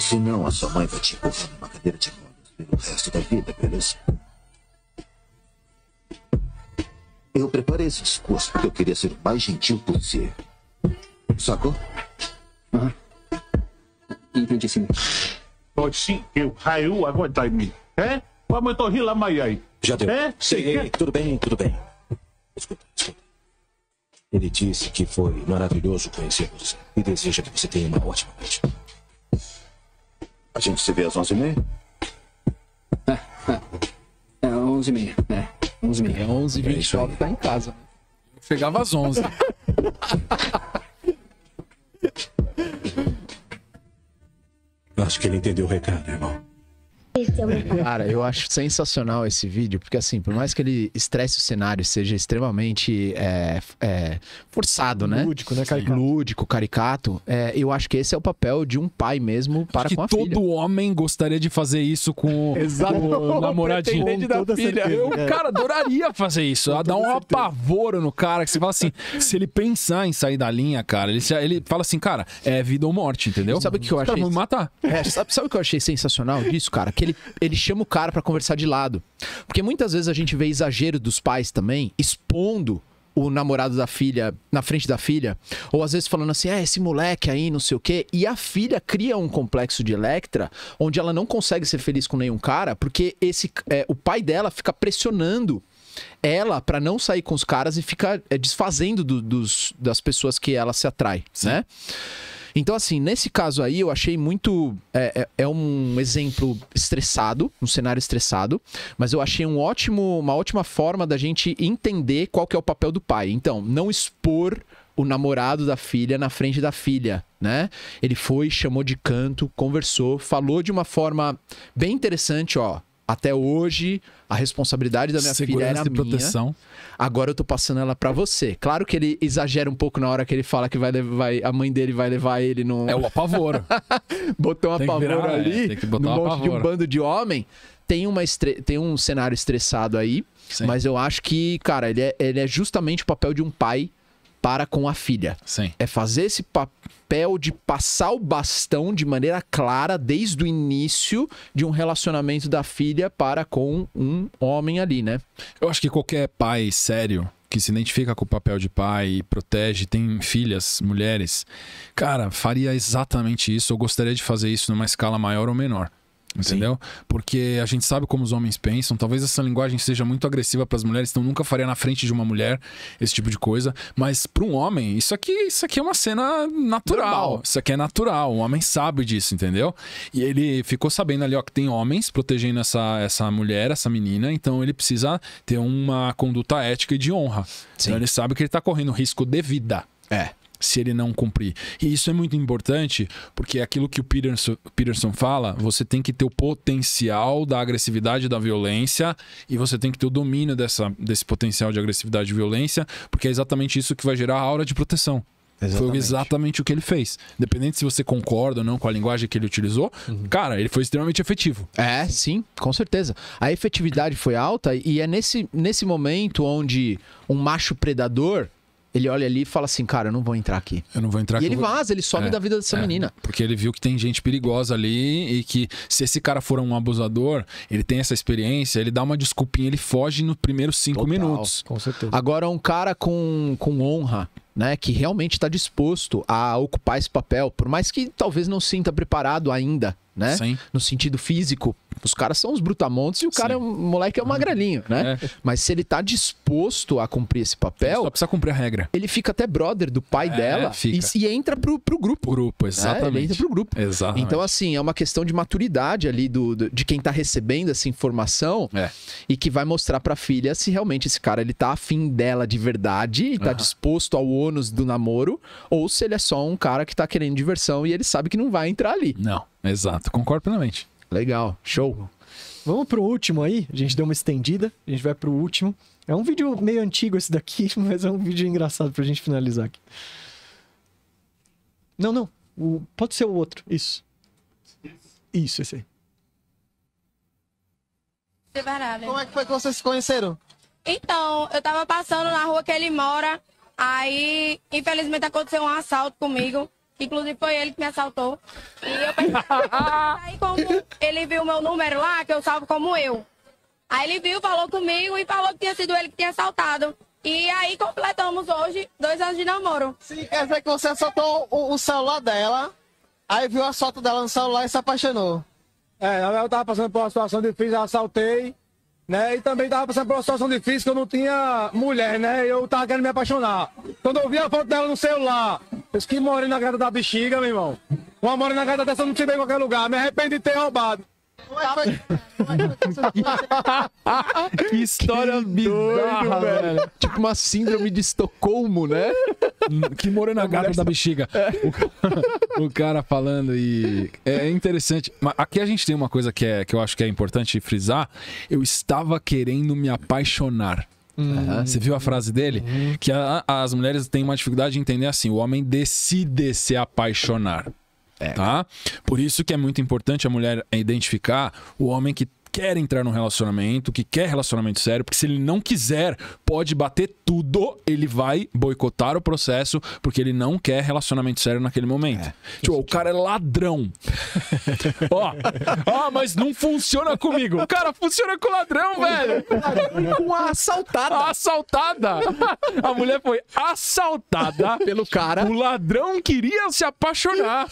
Senão a sua mãe vai te empurrar numa cadeira de rodas pelo resto da vida, beleza? Eu preparei esse discurso porque eu queria ser o mais gentil possível. Sacou? Aham. Entendi sim. Pode sim, eu raio agora em mim. É? Vamos torrir lá mais aí. Já deu. É? Sei, tudo bem, tudo bem. Escuta, escuta. Ele disse que foi maravilhoso conhecer você e deseja que você tenha uma ótima noite. A gente se vê às 11h30? É, é É 11h30, né? 11h30. É 11h29, é tá em casa. Né? chegava às 11 Acho que ele entendeu o recado, irmão. Cara, eu acho sensacional esse vídeo, porque assim, por mais que ele estresse o cenário, seja extremamente é, é, forçado, né? Lúdico, né? Caricato. Lúdico, caricato. É, eu acho que esse é o papel de um pai mesmo para acho com a que filha. todo homem gostaria de fazer isso com, Exato. o namoradinho. Com da toda filha. Certeza, eu, é. cara, adoraria fazer isso. Dá um apavoro no cara, que você fala assim, se ele pensar em sair da linha, cara, ele, ele fala assim, cara, é vida ou morte, entendeu? Sabe o que eu achei? Cara, matar. É, sabe, sabe o que eu achei sensacional disso, cara? que ele, ele chama o cara para conversar de lado. Porque muitas vezes a gente vê exagero dos pais também, expondo o namorado da filha na frente da filha, ou às vezes falando assim, é, esse moleque aí, não sei o quê, e a filha cria um complexo de Electra, onde ela não consegue ser feliz com nenhum cara, porque esse é, o pai dela fica pressionando ela para não sair com os caras e fica é, desfazendo do, dos, das pessoas que ela se atrai, Sim. né? Então, assim, nesse caso aí, eu achei muito. É, é, é, um exemplo estressado, um cenário estressado, mas eu achei um ótimo, uma ótima forma da gente entender qual que é o papel do pai. Então, não expor o namorado da filha na frente da filha, né? Ele foi, chamou de canto, conversou, falou de uma forma bem interessante, ó. Até hoje, a responsabilidade da minha Segurança filha era minha. proteção. Agora eu tô passando ela para você. Claro que ele exagera um pouco na hora que ele fala que vai, levar, vai a mãe dele vai levar ele no É o apavoro. Botou um apavoro virar, é, ali, é, tem que botar no monte de um bando de homem. Tem uma estre... tem um cenário estressado aí, Sim. mas eu acho que, cara, ele é, ele é justamente o papel de um pai para com a filha. Sim. É fazer esse papel de passar o bastão de maneira clara desde o início de um relacionamento da filha para com um homem ali, né? Eu acho que qualquer pai sério que se identifica com o papel de pai, protege, tem filhas, mulheres, cara, faria exatamente isso Eu gostaria de fazer isso numa escala maior ou menor. Entendeu? Sim. Porque a gente sabe como os homens pensam. Talvez essa linguagem seja muito agressiva para as mulheres, então nunca faria na frente de uma mulher esse tipo de coisa. Mas para um homem, isso aqui, isso aqui é uma cena natural. Normal. Isso aqui é natural. O homem sabe disso, entendeu? E ele ficou sabendo ali ó, que tem homens protegendo essa, essa mulher, essa menina. Então ele precisa ter uma conduta ética e de honra. Então Sim. Então ele sabe que ele está correndo risco de vida. É se ele não cumprir. E isso é muito importante, porque é aquilo que o Peterson, Peterson fala, você tem que ter o potencial da agressividade e da violência, e você tem que ter o domínio dessa, desse potencial de agressividade e violência, porque é exatamente isso que vai gerar a aura de proteção. Exatamente. Foi exatamente o que ele fez. Independente se você concorda ou não com a linguagem que ele utilizou, uhum. cara, ele foi extremamente efetivo. É, sim, com certeza. A efetividade foi alta e é nesse, nesse momento onde um macho predador ele olha ali e fala assim, cara, eu não vou entrar aqui. Eu não vou entrar aqui. E ele vou... vaza, ele some é, da vida dessa é, menina. Porque ele viu que tem gente perigosa ali e que se esse cara for um abusador, ele tem essa experiência, ele dá uma desculpinha, ele foge nos primeiros cinco Total, minutos. Com certeza. Agora, um cara com, com honra, né, que realmente está disposto a ocupar esse papel, por mais que talvez não sinta preparado ainda, né? Sim. No sentido físico, os caras são os brutamontes e o é Sim. cara, o moleque é um uhum. magrelinho, né? É. Mas se ele está disposto a cumprir esse papel, ele só precisa cumprir a regra. Ele fica até brother do pai é, dela fica. e, e entra pro, pro grupo. Grupo, exatamente. Né? entra pro grupo. Exatamente. Então assim, é uma questão de maturidade ali do, do de quem está recebendo essa informação é. e que vai mostrar para a filha se realmente esse cara ele tá afim dela de verdade e tá uhum. disposto ao bônus do namoro, ou se ele é só um cara que tá querendo diversão e ele sabe que não vai entrar ali. Não, exato, concordo plenamente. Legal, show. Vamos pro último aí, a gente deu uma estendida, a gente vai pro último. É um vídeo meio antigo esse daqui, mas é um vídeo engraçado pra gente finalizar aqui. Não, não, o... pode ser o outro, isso. Isso, esse aí. Como é que foi que vocês se conheceram? Então, eu tava passando na rua que ele mora Aí, infelizmente, aconteceu um assalto comigo. Inclusive foi ele que me assaltou. E eu pensei, aí como ele viu meu número lá, que eu salvo como eu. Aí ele viu, falou comigo e falou que tinha sido ele que tinha assaltado. E aí completamos hoje dois anos de namoro. Sim, quer dizer que você assaltou o, o celular dela, aí viu a foto dela no celular e se apaixonou. É, eu tava passando por uma situação difícil, assaltei né? E também tava passando por uma situação difícil que eu não tinha mulher, né? Eu tava querendo me apaixonar. Quando eu vi a foto dela no celular, eu disse que morei na gata da bexiga, meu irmão. Uma morena gata dessa não tive em qualquer lugar. Me arrependo de ter roubado que história que bizarra, doido, velho. Tipo uma síndrome de Estocolmo, né? Hum, que morou na gata da bexiga. É. O, cara falando e... É interessante. Mas aqui a gente tem uma coisa que, é, que eu acho que é importante frisar. Eu estava querendo me apaixonar. Uhum. Você viu a frase dele? Uhum. Que a, as mulheres têm uma dificuldade de entender assim: o homem decide se apaixonar. É. Tá? Por isso que é muito importante a mulher identificar o homem que quer entrar num relacionamento, que quer relacionamento sério, porque se ele não quiser, pode bater tudo, ele vai boicotar o processo, porque ele não quer relacionamento sério naquele momento. É, tipo, o cara é ladrão. Ó, mas não funciona comigo. Cara, funciona com ladrão, velho. Com a assaltada. assaltada. A mulher foi assaltada pelo cara. O ladrão queria se apaixonar.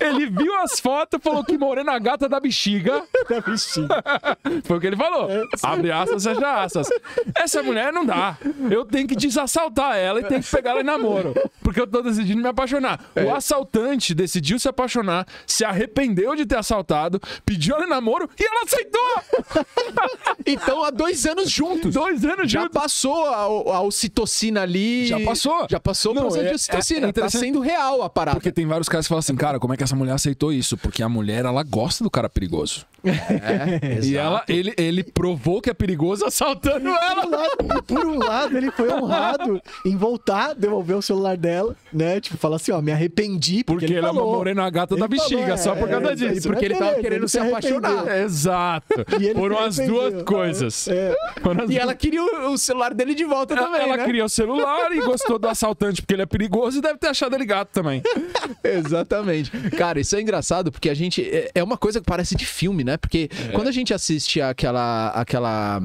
Ele viu as fotos, falou que morena gata da bexiga. Da bexiga. Foi o que ele falou. É. Abre aspas, fecha aspas. Essa mulher não dá. Eu tenho que desassaltar ela e tenho que pegar ela em namoro. Porque eu tô decidindo me apaixonar. O é. assaltante decidiu se apaixonar, se arrependeu de ter assaltado, pediu ela em namoro e ela aceitou! então há dois anos juntos. Dois anos já juntos. Já passou a, a ocitocina ali. Já passou. Já passou não, o processo é, de ocitocina. É, é tá sendo real a parada. Porque tem vários caras que falam assim, cara, como é que essa mulher aceitou isso? Porque a mulher, ela gosta do cara perigoso. É, e ela, ele, ele provou que é perigoso assaltando ela. Por um, lado, por um lado, ele foi honrado em voltar, devolver o celular dela, né? Tipo, falar assim, ó, me arrependi. Porque, porque ele, ele falou, é uma morena gata ele da bexiga, falou, é, só por causa é, disso. porque ele tava querendo ele se, se apaixonar. Exato. Foram as duas coisas. É. As e ela queria o, o, celular dele de volta ela, também. Ela né? queria o celular e gostou do assaltante porque ele é perigoso e deve ter achado ele gato também. Exatamente. Cara, isso é engraçado porque a gente. É, é uma coisa que parece de filme, né? né? Porque é. quando a gente assiste aquela, aquela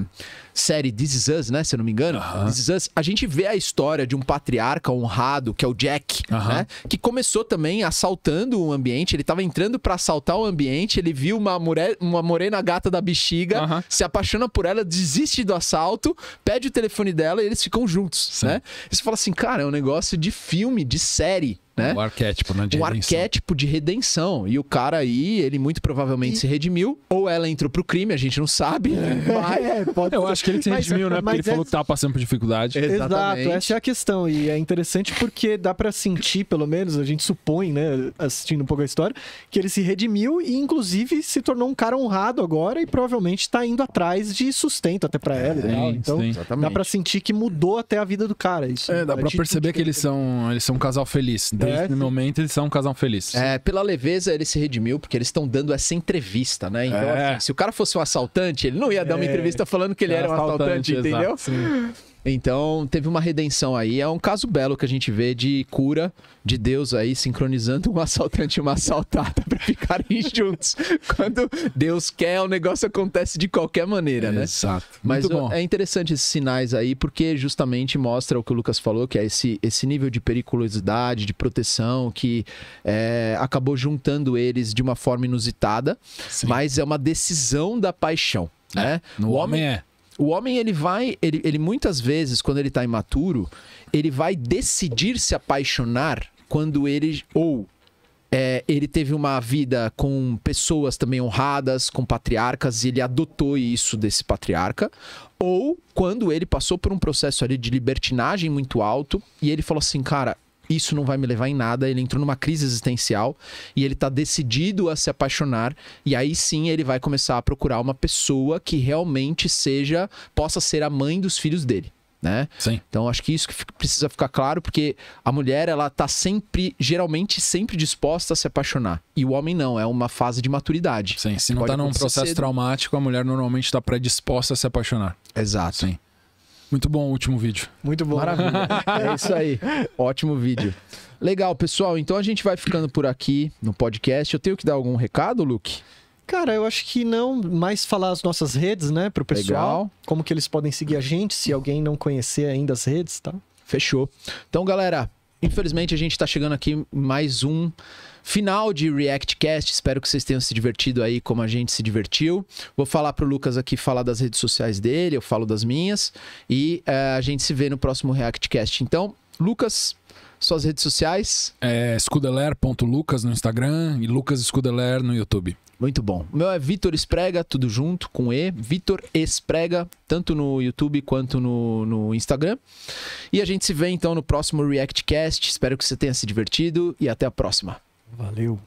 série This Is Us, né? Se eu não me engano, uh -huh. This Is Us, a gente vê a história de um patriarca honrado, que é o Jack, uh -huh. né? Que começou também assaltando um ambiente. Ele estava entrando para assaltar o ambiente, ele viu uma, more... uma morena gata da bexiga, uh -huh. se apaixona por ela, desiste do assalto, pede o telefone dela e eles ficam juntos, Sim. né? E você fala assim, cara, é um negócio de filme, de série, né? O arquétipo, né? De o redenção. arquétipo de redenção. E o cara aí, ele muito provavelmente e... se redimiu, ou ela entrou pro crime, a gente não sabe. É, mas... É, pode Eu ser. acho que ele se redimiu, mas, né? Porque ele é... falou que tava passando por dificuldade. Exatamente. Exato, essa é a questão. E é interessante porque dá para sentir, pelo menos, a gente supõe, né? Assistindo um pouco a história, que ele se redimiu e, inclusive, se tornou um cara honrado agora e provavelmente tá indo atrás de sustento até para ela. É, então, sim. dá para sentir que mudou até a vida do cara. Isso, é, dá para perceber que eles são, eles são um casal feliz desde momento eles são um casal feliz. É, pela leveza ele se redimiu, porque eles estão dando essa entrevista, né? Então, é. assim, se o cara fosse um assaltante, ele não ia dar uma é. entrevista falando que ele era, era um assaltante, assaltante entendeu? Exato, sim. Então, teve uma redenção aí. É um caso belo que a gente vê de cura de Deus aí, sincronizando um assaltante e uma assaltada para ficarem juntos. Quando Deus quer, o negócio acontece de qualquer maneira, é, né? Exato. Mas bom. é interessante esses sinais aí, porque justamente mostra o que o Lucas falou, que é esse, esse nível de periculosidade, de proteção, que é, acabou juntando eles de uma forma inusitada, Sim. mas é uma decisão da paixão. É, né? No o homem, homem é. O homem, ele vai, ele, ele muitas vezes, quando ele está imaturo, ele vai decidir se apaixonar quando ele, ou é, ele teve uma vida com pessoas também honradas, com patriarcas, e ele adotou isso desse patriarca. Ou quando ele passou por um processo ali de libertinagem muito alto, e ele falou assim, cara, isso não vai me levar em nada. Ele entrou numa crise existencial e ele está decidido a se apaixonar. E aí sim ele vai começar a procurar uma pessoa que realmente seja, possa ser a mãe dos filhos dele. Né? Sim. Então acho que isso que precisa ficar claro, porque a mulher ela tá sempre, geralmente sempre disposta a se apaixonar. E o homem não, é uma fase de maturidade. Sim, se não está num processo cedo. traumático, a mulher normalmente está predisposta a se apaixonar. Exato. Sim. Muito bom o último vídeo. Muito bom. Maravilha. é isso aí. Ótimo vídeo. Legal, pessoal. Então a gente vai ficando por aqui no podcast. Eu tenho que dar algum recado, Luke? Cara, eu acho que não mais falar as nossas redes, né, pro pessoal. Legal. Como que eles podem seguir a gente, se alguém não conhecer ainda as redes, tá? Fechou. Então, galera, infelizmente a gente tá chegando aqui mais um final de ReactCast. Espero que vocês tenham se divertido aí como a gente se divertiu. Vou falar pro Lucas aqui falar das redes sociais dele, eu falo das minhas. E eh, a gente se vê no próximo ReactCast. Então, Lucas, suas redes sociais? É escudeler.lucas no Instagram e Lucas Escudeler no YouTube. Muito bom. O meu é Vitor Esprega, tudo junto com E. Vitor Esprega, tanto no YouTube quanto no, no Instagram. E a gente se vê então no próximo ReactCast. Espero que você tenha se divertido e até a próxima. Valeu.